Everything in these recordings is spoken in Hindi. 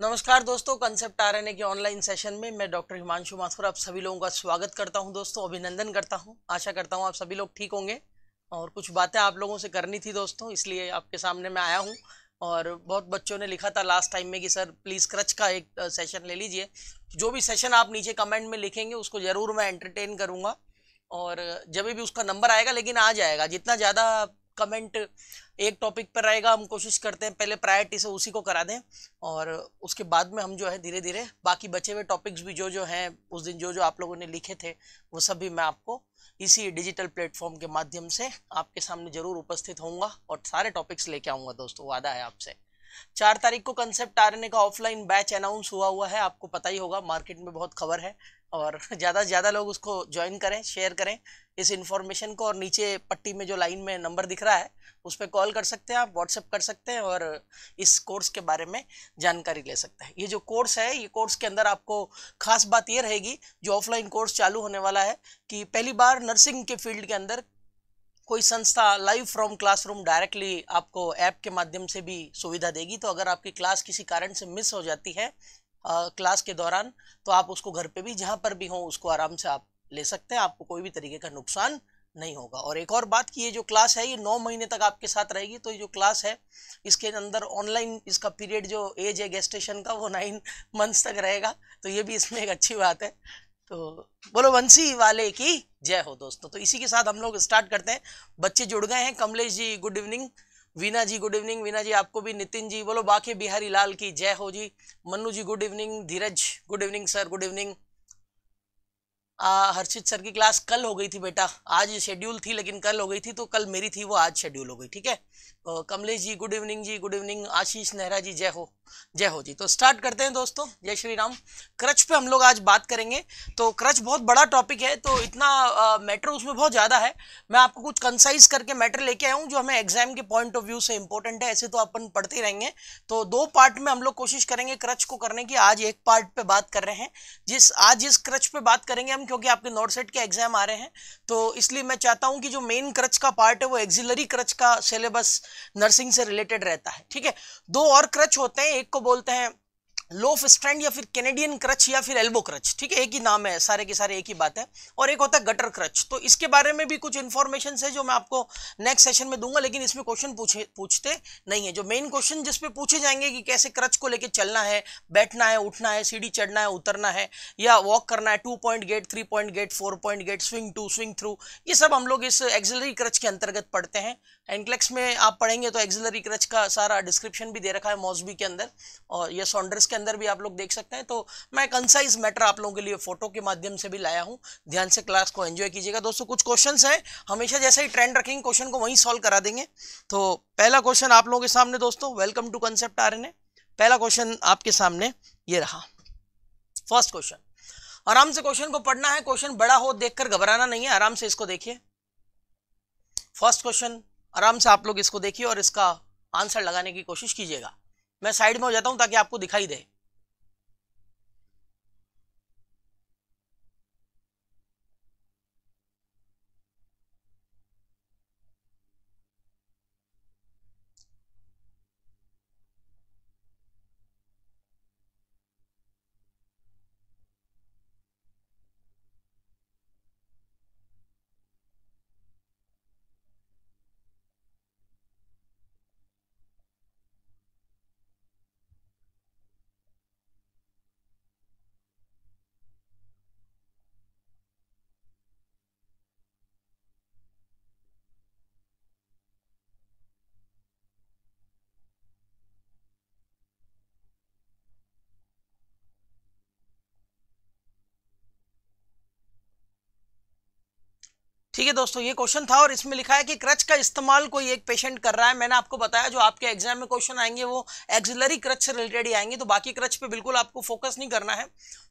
नमस्कार दोस्तों कंसेप्ट आर एन के ऑनलाइन सेशन में मैं डॉक्टर हिमांशु माथुर आप सभी लोगों का स्वागत करता हूं दोस्तों अभिनंदन करता हूं आशा करता हूं आप सभी लोग ठीक होंगे और कुछ बातें आप लोगों से करनी थी दोस्तों इसलिए आपके सामने मैं आया हूं और बहुत बच्चों ने लिखा था लास्ट टाइम में कि सर प्लीज़ क्रच का एक सेशन ले लीजिए तो जो भी सेशन आप नीचे कमेंट में लिखेंगे उसको ज़रूर मैं एंटरटेन करूँगा और जब भी उसका नंबर आएगा लेकिन आ जाएगा जितना ज़्यादा कमेंट एक टॉपिक पर रहेगा हम कोशिश करते हैं पहले प्रायोरिटी से उसी को करा दें और उसके बाद में हम जो है धीरे धीरे बाकी बचे हुए टॉपिक्स भी जो जो हैं उस दिन जो जो आप लोगों ने लिखे थे वो सब भी मैं आपको इसी डिजिटल प्लेटफॉर्म के माध्यम से आपके सामने ज़रूर उपस्थित होऊंगा और सारे टॉपिक्स लेके आऊँगा दोस्तों वादा है आपसे चार तारीख को कंसेप्ट रहे का ऑफलाइन बैच अनाउंस हुआ हुआ है आपको पता ही होगा मार्केट में बहुत खबर है और ज़्यादा से ज़्यादा लोग उसको ज्वाइन करें शेयर करें इस इन्फॉर्मेशन को और नीचे पट्टी में जो लाइन में नंबर दिख रहा है उस पर कॉल कर सकते हैं आप व्हाट्सएप कर सकते हैं और इस कोर्स के बारे में जानकारी ले सकते हैं ये जो कोर्स है ये कोर्स के अंदर आपको खास बात ये रहेगी जो ऑफलाइन कोर्स चालू होने वाला है कि पहली बार नर्सिंग के फील्ड के अंदर कोई संस्था लाइव फ्रॉम क्लासरूम डायरेक्टली आपको ऐप के माध्यम से भी सुविधा देगी तो अगर आपकी क्लास किसी कारण से मिस हो जाती है आ, क्लास के दौरान तो आप उसको घर पे भी जहाँ पर भी हों उसको आराम से आप ले सकते हैं आपको कोई भी तरीके का नुकसान नहीं होगा और एक और बात की ये जो क्लास है ये नौ महीने तक आपके साथ रहेगी तो ये जो क्लास है इसके अंदर ऑनलाइन इसका पीरियड जो एज है गेस्टेशन का वो नाइन मंथ्स तक रहेगा तो ये भी इसमें एक अच्छी बात है तो बोलो वंशी वाले की जय हो दोस्तों तो इसी के साथ हम लोग स्टार्ट करते हैं बच्चे जुड़ गए हैं Kamlesh ji good evening Veena ji good evening Veena ji आपको भी नितिन जी बोलो बाकी बिहारी लाल की जय हो जी Mannu ji good evening Dheeraj good evening sir good evening आ, हर्षित सर की क्लास कल हो गई थी बेटा आज शेड्यूल थी लेकिन कल हो गई थी तो कल मेरी थी वो आज शेड्यूल हो गई ठीक है तो Kamlesh ji good evening ji good evening Ashish Nehra ji जय हो जय हो जी तो स्टार्ट करते हैं दोस्तों जय श्री राम क्रच पे हम लोग आज बात करेंगे तो क्रच बहुत बड़ा टॉपिक है तो इतना मैटर उसमें बहुत ज़्यादा है मैं आपको कुछ कंसाइज करके मैटर लेके आया हूँ जो हमें एग्जाम के पॉइंट ऑफ व्यू से इंपॉर्टेंट है ऐसे तो अपन पढ़ते ही रहेंगे तो दो पार्ट में हम लोग कोशिश करेंगे क्रच को करने की आज एक पार्ट पे बात कर रहे हैं जिस आज जिस क्रच पे बात करेंगे हम क्योंकि आपके नोट सेट के एग्जाम आ रहे हैं तो इसलिए मैं चाहता हूँ कि जो मेन क्रच का पार्ट है वो एक्जिलरी क्रच का सिलेबस नर्सिंग से रिलेटेड रहता है ठीक है दो और क्रच होते हैं एक को बोलते हैं लोफ स्टैंड या फिर कैनेडियन क्रच या फिर एल्बो क्रच ठीक है एक ही नाम है सारे के सारे एक ही बात है और एक होता है गटर क्रच तो इसके बारे में भी कुछ इन्फॉर्मेशन है जो मैं आपको नेक्स्ट सेशन में दूंगा लेकिन इसमें क्वेश्चन पूछे पूछते नहीं है जो मेन क्वेश्चन जिसपे पूछे जाएंगे कि कैसे क्रच को लेकर चलना है बैठना है उठना है सीढ़ी चढ़ना है उतरना है या वॉक करना है two point gait three point gait four point gait swing to swing through ये सब हम लोग इस एक्सिलरी क्रच के अंतर्गत पढ़ते हैं एनक्लेक्स में आप पढ़ेंगे तो एक्जिलरी क्रच का सारा डिस्क्रिप्शन भी दे रखा है मॉजबी के अंदर और ये सॉन्ड्रेस के अंदर भी आप लोग देख सकते हैं तो मैं कंसाइज मैटर आप लोगों के लिए फोटो के माध्यम से भी लाया हूँ ध्यान से क्लास को एंजॉय कीजिएगा दोस्तों कुछ क्वेश्चन हैं हमेशा जैसे ही ट्रेंड रखेंगे क्वेश्चन को वहीं सॉल्व करा देंगे तो पहला क्वेश्चन आप लोगों के सामने दोस्तों वेलकम टू कंसेप्ट आर पहला क्वेश्चन आपके सामने ये रहा फर्स्ट क्वेश्चन आराम से क्वेश्चन को पढ़ना है क्वेश्चन बड़ा हो देखकर घबराना नहीं है आराम से इसको देखिए फर्स्ट क्वेश्चन आराम से आप लोग इसको देखिए और इसका आंसर लगाने की कोशिश कीजिएगा मैं साइड में हो जाता हूँ ताकि आपको दिखाई दे ठीक है दोस्तों ये क्वेश्चन था और इसमें लिखा है कि क्रच का इस्तेमाल कोई एक पेशेंट कर रहा है मैंने आपको बताया जो आपके एग्जाम में क्वेश्चन आएंगे वो एक्सिलरी क्रच से रिलेटेड ही आएंगे तो बाकी क्रच पे बिल्कुल आपको फोकस नहीं करना है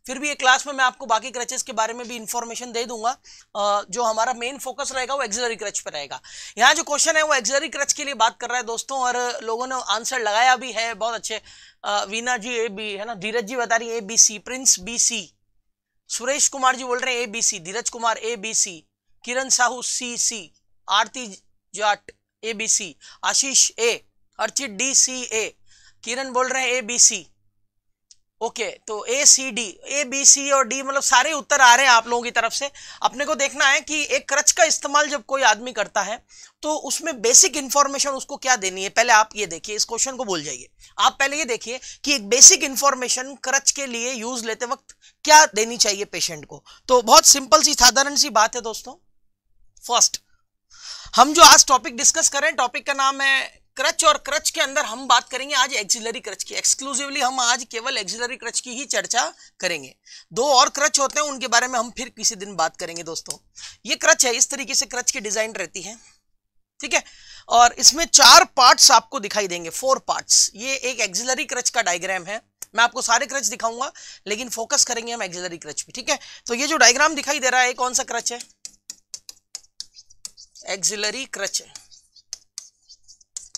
फिर भी एक क्लास में मैं आपको बाकी क्रचेस के बारे में भी इन्फॉर्मेशन दे दूंगा जो हमारा मेन फोकस रहेगा वो एक्सिलरी क्रच पर रहेगा यहाँ जो क्वेश्चन है वो एक्सिलरी क्रच के लिए बात कर रहा है दोस्तों और लोगों ने आंसर लगाया भी है बहुत अच्छे वीना जी ए बी है ना धीरज जी बता रही है A B C Prince B C Suresh Kumar ji बोल रहे हैं A B C Dheeraj Kumar A B C Kiran Sahu C C Aarti Jat A B C Ashish A Archit D C A Kiran बोल रहे हैं ए बी सी ओके तो ए सी डी ए बी सी और डी मतलब सारे उत्तर आ रहे हैं आप लोगों की तरफ से अपने को देखना है कि एक क्रच का इस्तेमाल जब कोई आदमी करता है तो उसमें बेसिक इन्फॉर्मेशन उसको क्या देनी है पहले आप ये देखिए इस क्वेश्चन को भूल जाइए आप पहले ये देखिए कि एक बेसिक इन्फॉर्मेशन क्रच के लिए यूज लेते वक्त क्या देनी चाहिए पेशेंट को तो बहुत सिंपल सी साधारण सी बात है दोस्तों फर्स्ट हम जो आज टॉपिक डिस्कस कर रहे हैं टॉपिक का नाम है क्रच और क्रच के अंदर हम बात करेंगे आज एक्सिलरी क्रच की एक्सक्लूसिवली हम आज केवल एक्सिलरी क्रच की ही चर्चा करेंगे दो और क्रच होते हैं उनके बारे में हम फिर किसी दिन बात करेंगे दोस्तों ये क्रच है इस तरीके से क्रच की डिजाइन रहती है ठीक है और इसमें चार पार्ट्स आपको दिखाई देंगे फोर पार्ट्स ये एक एक्सिलरी क्रच का डायग्राम है मैं आपको सारे क्रच दिखाऊंगा लेकिन फोकस करेंगे हम एक्सिलरी क्रच पे ठीक है तो ये जो डायग्राम दिखाई दे रहा है कौन सा क्रच है एक्सिलरी क्रच है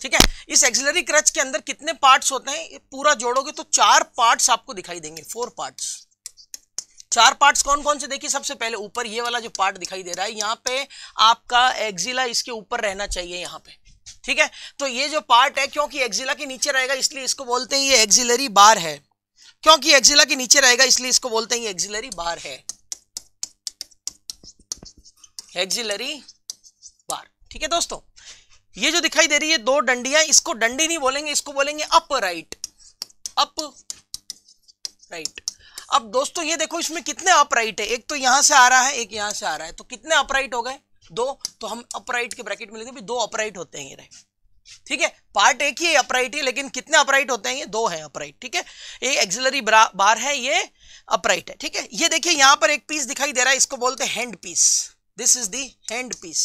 ठीक है इस एक्सिलरी क्रच के अंदर कितने पार्ट्स होते हैं पूरा जोड़ोगे तो चार पार्ट्स आपको दिखाई देंगे फोर पार्ट्स चार पार्ट्स कौन कौन से देखिए सबसे पहले ऊपर ये वाला जो पार्ट दिखाई दे रहा है यहाँ पे आपका एक्जिला इसके ऊपर रहना चाहिए यहाँ पे ठीक है तो ये जो पार्ट है क्योंकि एक्जिला के नीचे रहेगा इसलिए इसको बोलते हैं ये एक्जिलरी बार है क्योंकि एक्जिला के नीचे रहेगा इसलिए इसको बोलते हैं ये एक्जिलरी बार है एक्जिलरी ठीक है दोस्तों ये जो दिखाई दे रही है दो डंडियां इसको डंडी नहीं बोलेंगे इसको बोलेंगे अप राइट अप राइट अब दोस्तों ये देखो इसमें कितने अपराइट है एक तो यहां से आ रहा है एक यहां से आ रहा है तो कितने अपराइट हो गए दो तो हम अपराइट के ब्रैकेट में हैं दो अपराइट होते हैं ये ठीक है पार्ट एक ही अपराइट है लेकिन कितने अपराइट होते हैं ये दो है अपराइट ठीक है ये एक्सिलरी बार है ये अपराइट है ठीक है ये देखिए यहां पर एक पीस दिखाई दे रहा है इसको बोलते hand piece this is the hand piece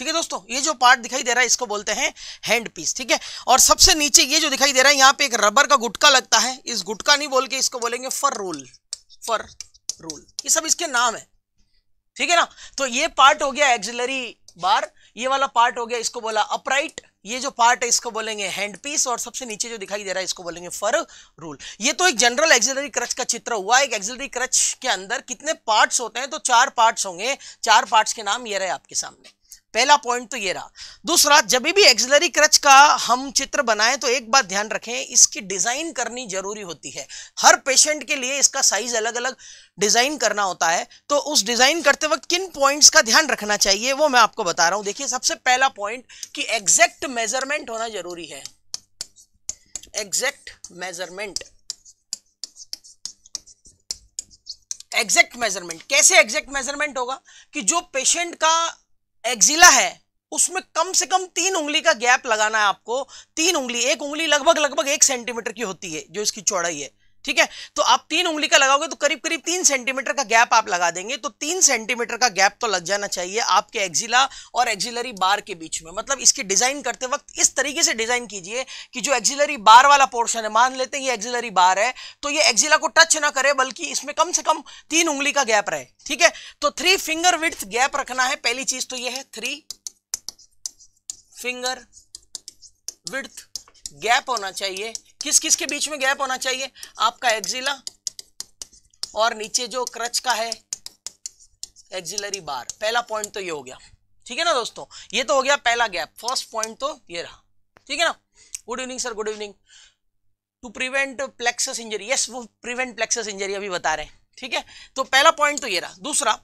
ठीक है दोस्तों ये जो पार्ट दिखाई दे रहा है इसको बोलते हैं हैंड पीस ठीक है और सबसे नीचे ये जो दिखाई दे रहा है यहाँ पे एक रबर का गुटका लगता है इस गुटका नहीं बोल के इसको बोलेंगे फर रोल फर रोल ये सब इसके नाम है ठीक है ना तो ये पार्ट हो गया एक्जिलरी बार ये वाला पार्ट हो गया इसको बोला अपराइट ये जो पार्ट है इसको बोलेंगे हैंड पीस और सबसे नीचे जो दिखाई दे रहा है इसको बोलेंगे फर रूल ये तो एक जनरल एक्सिलरी क्रच का चित्र हुआ एक एक्सिलरी क्रच के अंदर कितने पार्ट्स होते हैं तो चार पार्ट्स होंगे चार पार्ट्स के नाम ये रहे आपके सामने पहला पॉइंट तो ये रहा दूसरा जब भी एक्सलरी क्रच का हम चित्र बनाएं तो एक बात ध्यान रखें इसकी डिजाइन करनी जरूरी होती है हर पेशेंट के लिए इसका साइज अलग अलग डिजाइन करना होता है तो उस डिजाइन करते वक्त किन पॉइंट्स का ध्यान रखना चाहिए वो मैं आपको बता रहा हूं देखिए सबसे पहला पॉइंट कि एग्जैक्ट मेजरमेंट होना जरूरी है एग्जैक्ट मेजरमेंट एग्जैक्ट मेजरमेंट कैसे एग्जैक्ट मेजरमेंट होगा कि जो पेशेंट का एक्जिला है उसमें कम से कम तीन उंगली का गैप लगाना है आपको तीन उंगली एक उंगली लगभग लगभग एक सेंटीमीटर की होती है जो इसकी चौड़ाई है ठीक है तो आप तीन उंगली का लगाओगे तो करीब करीब तीन सेंटीमीटर का गैप आप लगा देंगे तो तीन सेंटीमीटर का गैप तो लग जाना चाहिए आपके एक्जिला और एक्जिलरी बार के बीच में मतलब इसकी डिजाइन करते वक्त इस तरीके से डिजाइन कीजिए कि जो एक्जिलरी बार वाला पोर्शन है मान लेते हैं ये एक्जिलरी बार है तो ये एक्जिला को टच ना करे बल्कि इसमें कम से कम तीन उंगली का गैप रहे ठीक है तो थ्री फिंगर विथ गैप रखना है पहली चीज तो यह है थ्री फिंगर विथ गैप होना चाहिए किस किस के बीच में गैप होना चाहिए आपका एक्जिला और नीचे जो क्रच का है एक्जिलरी बार पहला पॉइंट तो ये हो गया ठीक है ना दोस्तों ये तो हो गया पहला गैप फर्स्ट पॉइंट तो ये रहा ठीक है ना good evening sir good evening to prevent plexus injury yes वो प्रिवेंट प्लेक्सस इंजरी अभी बता रहे हैं ठीक है तो पहला पॉइंट तो ये रहा दूसरा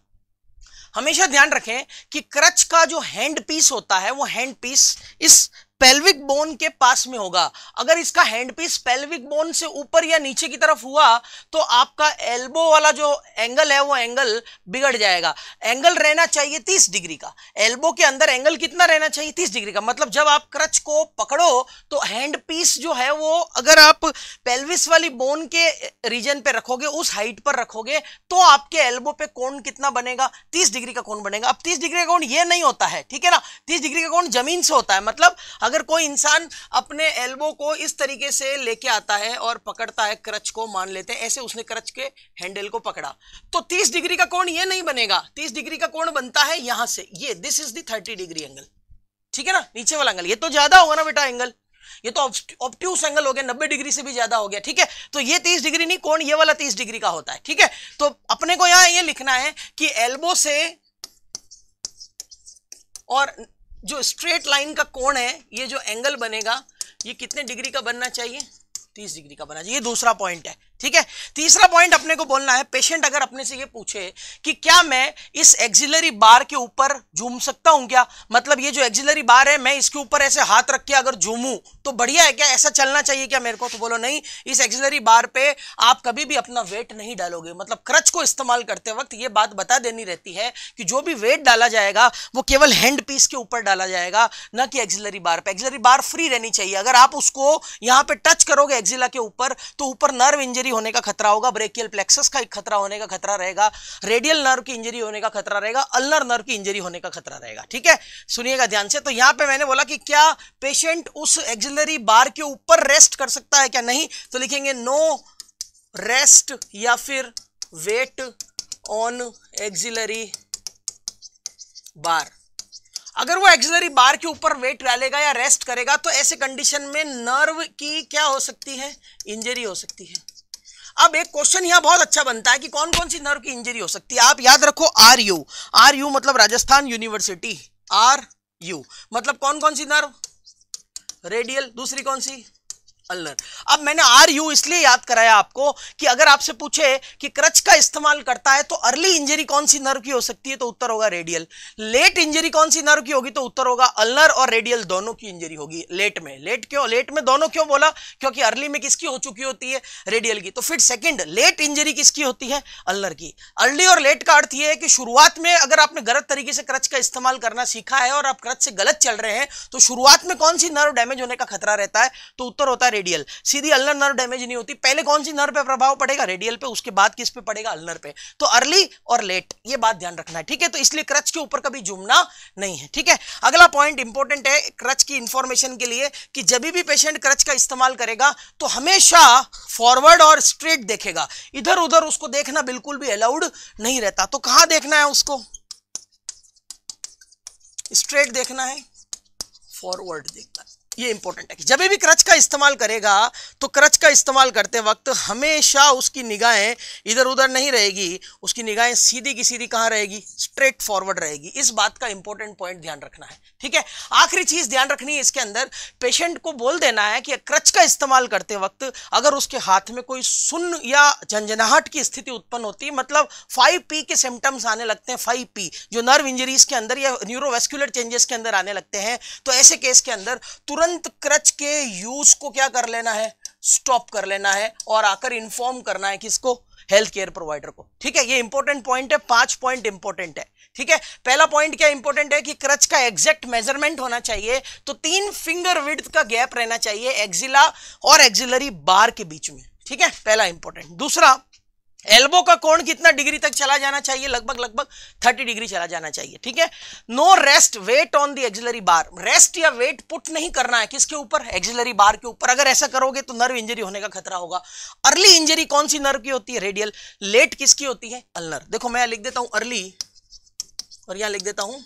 हमेशा ध्यान रखें कि क्रच का जो हैंड पीस होता है वो हैंड पीस इस पेल्विक बोन के पास में होगा अगर इसका हैंड पीस पेल्विक बोन से ऊपर या नीचे की तरफ हुआ तो आपका एल्बो वाला जो एंगल है वो एंगल बिगड़ जाएगा एंगल रहना चाहिए तीस डिग्री का एल्बो के अंदर एंगल कितना रहना चाहिए तीस डिग्री का मतलब जब आप क्रच को पकड़ो तो हैंड पीस जो है वो अगर आप पेल्विस वाली बोन के रीजन पे रखोगे उस हाइट पर रखोगे तो आपके एल्बो पे कोण कितना बनेगा तीस डिग्री का कोण बनेगा अब तीस डिग्री का कोण ये नहीं होता है ठीक है ना तीस डिग्री का कोण जमीन से होता है मतलब अगर कोई इंसान अपने एल्बो को इस तरीके से लेके आता है और पकड़ता है क्रच को मान लेते हैं ऐसे उसने क्रच के हैंडल को पकड़ा तो तीस डिग्री का कोण ये नहीं बनेगा तीस डिग्री का कोण बनता है यहां से ये this is thirty degree angle ठीक है ना नीचे वाला एंगल ये तो ज्यादा होगा ना बेटा एंगल ये तो ऑप्ट्यूस एंगल हो गया नब्बे डिग्री से भी ज्यादा हो गया ठीक है तो ये तीस डिग्री नहीं कोण ये वाला तीस डिग्री का होता है ठीक है तो अपने को यहां ये लिखना है कि एल्बो से और जो स्ट्रेट लाइन का कोण है ये जो एंगल बनेगा ये कितने डिग्री का बनना चाहिए तीस डिग्री का बनना चाहिए ये दूसरा पॉइंट है ठीक है तीसरा पॉइंट अपने को बोलना है पेशेंट अगर अपने से ये पूछे कि क्या मैं इस एक्सिलरी बार के ऊपर झूम सकता हूं क्या मतलब ये जो एक्सिलरी बार है मैं इसके ऊपर ऐसे हाथ रख के अगर झूमू तो बढ़िया है क्या ऐसा चलना चाहिए क्या मेरे को तो बोलो नहीं इस एक्सिलरी बार पे आप कभी भी अपना वेट नहीं डालोगे मतलब क्रच को इस्तेमाल करते वक्त ये बात बता देनी रहती है कि जो भी वेट डाला जाएगा वो केवल हैंड पीस के ऊपर डाला जाएगा ना कि एक्सिलरी बार पर एक्सिलरी बार फ्री रहनी चाहिए अगर आप उसको यहां पर टच करोगे एक्जिला के ऊपर तो ऊपर नर्व इंजरी इंजरी होने का खतरा होगा ब्रेकियल प्लेक्सस का खतरा होने का खतरा रहेगा रेडियल नर्व की इंजरी होने का खतरा रहेगा अल्नर नर्व की इंजरी होने का खतरा रहेगा ठीक है सुनिएगा ध्यान से तो यहां पे मैंने बोला कि क्या पेशेंट उस एक्जिलरी बार के ऊपर रेस्ट कर सकता है क्या नहीं तो लिखेंगे नो रेस्ट या फिर वेट ऑन एक्जिलरी बार अगर वो एक्सिलरी बार के ऊपर वेट डालेगा या रेस्ट करेगा तो ऐसे कंडीशन में नर्व की क्या हो सकती है इंजरी हो सकती है अब एक क्वेश्चन यहाँ बहुत अच्छा बनता है कि कौन कौन सी नर्व की इंजरी हो सकती है आप याद रखो आर यू आर यू मतलब राजस्थान यूनिवर्सिटी आर यू मतलब कौन कौन सी नर्व रेडियल दूसरी कौन सी अल्लर अब मैंने आर यू इसलिए याद कराया आपको कि अगर आपसे पूछे कि क्रच का इस्तेमाल करता है तो अर्ली इंजरी कौन सी नर्व की हो सकती है तो उत्तर होगा रेडियल लेट इंजरी कौन सी नर्व की होगी तो उत्तर होगा अलर और रेडियल दोनों की इंजरी होगी लेट में लेट क्यों लेट में दोनों क्यों बोला क्योंकि अर्ली में किसकी हो चुकी होती है रेडियल की तो फिर सेकेंड लेट इंजरी किसकी होती है अलर की अर्ली और लेट का अर्थ यह है कि शुरुआत में अगर आपने गलत तरीके से क्रच का इस्तेमाल करना सीखा है और आप क्रच से गलत चल रहे हैं तो शुरुआत में कौन सी नर्व डैमेज होने का खतरा रहता है तो उत्तर होता है रेडियल सीधी अल्नर नर्व डैमेज नहीं होती पहले कौन सी नर्व पे प्रभाव पड़ेगा रेडियल पे उसके बाद किस पे पड़ेगा अल्नर पे तो अर्ली और लेट ये बात ध्यान रखना है ठीक है तो इसलिए क्रच के ऊपर कभी जुमना नहीं है ठीक है अगला पॉइंट इंपॉर्टेंट है क्रच की इंफॉर्मेशन के लिए कि जब भी पेशेंट क्रच का इस्तेमाल करेगा तो हमेशा फॉरवर्ड और स्ट्रेट देखेगा इधर उधर उसको देखना बिल्कुल भी अलाउड नहीं रहता तो कहां देखना है उसको स्ट्रेट देखना है फॉरवर्ड देखना है ये इंपॉर्टेंट है कि जब भी क्रच का इस्तेमाल करेगा तो क्रच का इस्तेमाल करते वक्त हमेशा उसकी निगाहें इधर उधर नहीं रहेगी उसकी निगाहें सीधी की सीधी कहां रहेगी स्ट्रेट फॉरवर्ड रहेगी इस बात का इंपॉर्टेंट पॉइंट ध्यान रखना है ठीक है आखिरी चीज ध्यान रखनी है इसके अंदर पेशेंट को बोल देना है कि क्रच का इस्तेमाल करते वक्त अगर उसके हाथ में कोई सुन्न या झंझनाहट की स्थिति उत्पन्न होती है मतलब फाइव पी के सिम्टम्स आने लगते हैं फाइव पी जो नर्व इंजरीज के अंदर या न्यूरोवेस्कुलर चेंजेस के अंदर आने लगते हैं तो ऐसे केस के अंदर तुरंत तुरंत क्रच के यूज को क्या कर लेना है स्टॉप कर लेना है और आकर इन्फॉर्म करना है किसको हेल्थ केयर प्रोवाइडर को ठीक है ये इंपॉर्टेंट पॉइंट है पांच पॉइंट इंपॉर्टेंट है ठीक है पहला पॉइंट क्या इंपॉर्टेंट है कि क्रच का एग्जैक्ट मेजरमेंट होना चाहिए तो तीन फिंगर विड्थ का गैप रहना चाहिए एक्जिला और एक्जिलरी बार के बीच में ठीक है पहला इंपॉर्टेंट दूसरा एल्बो का कोण कितना डिग्री तक चला जाना चाहिए लगभग लगभग 30 डिग्री चला जाना चाहिए ठीक है no rest weight on the axillary bar rest या वेट पुट नहीं करना है किसके ऊपर एक्सिलरी बार के ऊपर अगर ऐसा करोगे तो नर्व इंजरी होने का खतरा होगा अर्ली इंजरी कौन सी नर्व की होती है रेडियल लेट किसकी होती है अल्नर देखो मैं लिख देता हूं अर्ली और यहां लिख देता हूं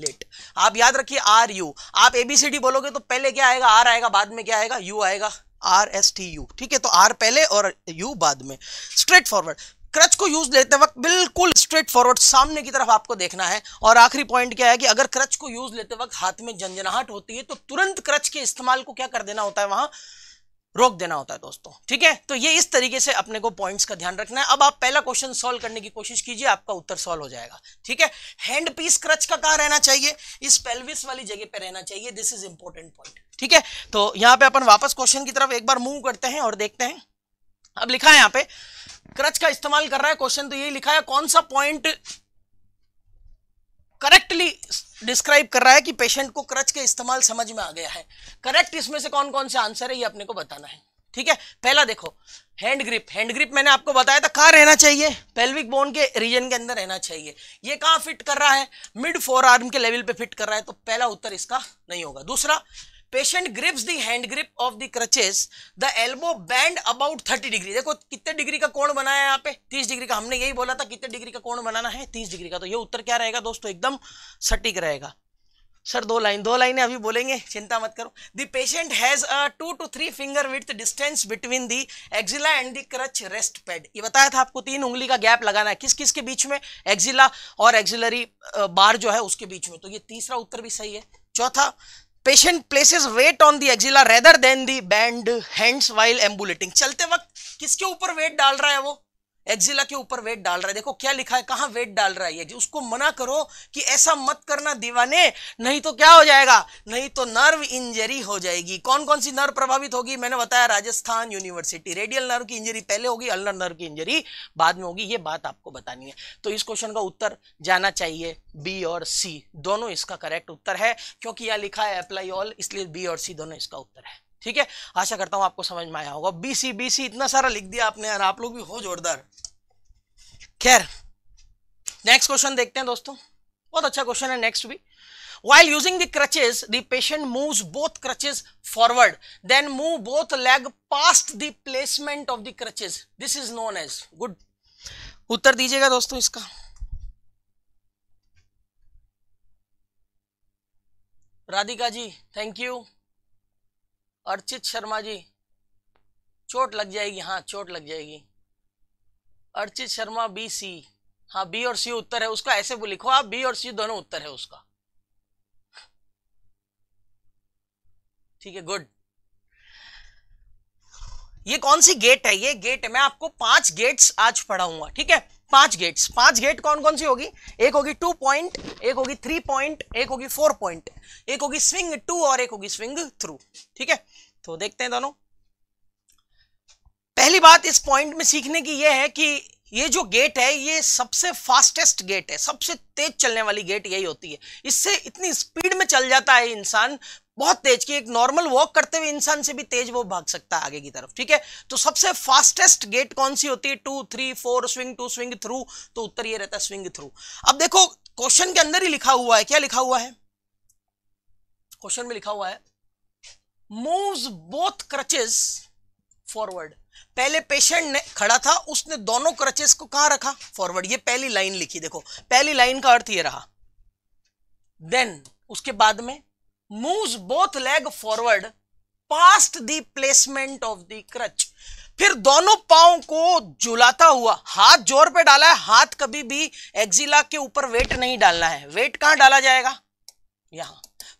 लेट आप याद रखिए आर यू आप एबीसीडी बोलोगे तो पहले क्या आएगा आर आएगा बाद में क्या आएगा यू आएगा आर एस टी यू ठीक है तो आर पहले और यू बाद में स्ट्रेट फॉरवर्ड क्रच को यूज लेते वक्त बिल्कुल स्ट्रेट फॉरवर्ड सामने की तरफ आपको देखना है और आखिरी पॉइंट क्या है कि अगर क्रच को यूज लेते वक्त हाथ में जनजनाहट होती है तो तुरंत क्रच के इस्तेमाल को क्या कर देना होता है वहां रोक देना होता है दोस्तों ठीक है तो ये इस तरीके से अपने को पॉइंट्स का ध्यान रखना है अब आप पहला क्वेश्चन सॉल्व करने की कोशिश कीजिए आपका उत्तर सॉल्व हो जाएगा ठीक है हैंड पीस क्रच का कहाँ रहना चाहिए इस पेल्विस वाली जगह पे रहना चाहिए दिस इज इंपॉर्टेंट पॉइंट ठीक है तो यहाँ पे अपन वापस क्वेश्चन की तरफ एक बार मूव करते हैं और देखते हैं अब लिखा है यहाँ पे क्रच का इस्तेमाल कर रहा है क्वेश्चन तो यही लिखा है कौन सा पॉइंट करेक्टली डिस्क्राइब कर रहा है कि पेशेंट को क्रच के इस्तेमाल समझ में आ गया है करेक्ट इसमें से कौन कौन से आंसर है ये अपने को बताना है ठीक है पहला देखो हैंड ग्रिप हैंड ग्रिप मैंने आपको बताया था कहाँ रहना चाहिए पेल्विक बोन के रीजन के अंदर रहना चाहिए ये कहाँ फिट कर रहा है मिड फोर आर्म के लेवल पे फिट कर रहा है तो पहला उत्तर इसका नहीं होगा दूसरा patient grips the hand grip of the crutches the elbow bend about thirty degree देखो कितने डिग्री का कोण बनाया है यहाँ पे तीस डिग्री का हमने यही बोला था कितने डिग्री का कोण बनाना है तीस डिग्री का तो ये उत्तर क्या रहेगा दोस्तों एकदम सटीक रहेगा सर दो लाइन दो लाइनें अभी बोलेंगे चिंता मत करो the patient has a two to three finger with distance between the axilla and the crutch rest pad ये बताया था आपको तीन उंगली का गैप लगाना है किस किस के बीच में एक्जिला और एक्जिलरी बार जो है उसके बीच में तो ये तीसरा उत्तर भी सही है चौथा patient places weight on the axilla rather than the bend hands while ambulating चलते वक्त किसके ऊपर वेट डाल रहा है वो एक्जिला के ऊपर वेट डाल रहा है देखो क्या लिखा है कहाँ वेट डाल रहा है ये जी उसको मना करो कि ऐसा मत करना दीवाने नहीं तो क्या हो जाएगा नहीं तो नर्व इंजरी हो जाएगी कौन कौन सी नर्व प्रभावित होगी मैंने बताया राजस्थान यूनिवर्सिटी रेडियल नर्व की इंजरी पहले होगी अल्नर नर्व की इंजरी बाद में होगी ये बात आपको बतानी है तो इस क्वेश्चन का उत्तर जाना चाहिए बी और सी दोनों इसका करेक्ट उत्तर है क्योंकि यह लिखा है अप्लाई ऑल इसलिए बी और सी दोनों इसका उत्तर है ठीक है आशा करता हूं आपको समझ में आया होगा बीसी सी इतना सारा लिख दिया आपने यार आप लोग भी हो जोरदार खैर नेक्स्ट क्वेश्चन देखते हैं दोस्तों बहुत अच्छा क्वेश्चन है नेक्स्ट भी while using the crutches the patient move both crutches forward then move both leg past the placement of the crutches this is known as good उत्तर दीजिएगा दोस्तों इसका राधिका जी थैंक यू अर्चित शर्मा जी चोट लग जाएगी हाँ चोट लग जाएगी अर्चित शर्मा बी सी हाँ बी और सी उत्तर है उसका ऐसे लिखो आप हाँ, बी और सी दोनों उत्तर है उसका ठीक है गुड ये कौन सी गेट है ये गेट है मैं आपको पांच गेट्स आज पढ़ाऊंगा ठीक है पांच गेट्स पांच गेट कौन कौन सी होगी एक होगी टू पॉइंट एक होगी थ्री पॉइंट एक होगी फोर पॉइंट एक होगी स्विंग टू और एक होगी स्विंग थ्रू ठीक है तो देखते हैं दोनों पहली बात इस पॉइंट में सीखने की यह है कि ये जो गेट है ये सबसे फास्टेस्ट गेट है सबसे तेज चलने वाली गेट यही होती है इससे इतनी स्पीड में चल जाता है इंसान बहुत तेज की एक नॉर्मल वॉक करते हुए इंसान से भी तेज वो भाग सकता है आगे की तरफ ठीक है तो सबसे फास्टेस्ट गेट कौन सी होती है two three four swing to swing through तो उत्तर ये रहता है स्विंग थ्रू अब देखो क्वेश्चन के अंदर ही लिखा हुआ है क्या लिखा हुआ है क्वेश्चन में लिखा हुआ है मूव्स बोथ क्रचेस फॉरवर्ड पहले पेशेंट ने खड़ा था उसने दोनों क्रचेस को कहां रखा फॉरवर्ड ये पहली लाइन लिखी देखो पहली लाइन का अर्थ ये रहा देन उसके बाद में moves both leg forward past the placement of the crutch फिर दोनों पाओ को झुलाता हुआ हाथ जोर पे डाला है हाथ कभी भी एक्जिला के ऊपर वेट नहीं डालना है वेट कहां डाला जाएगा यहां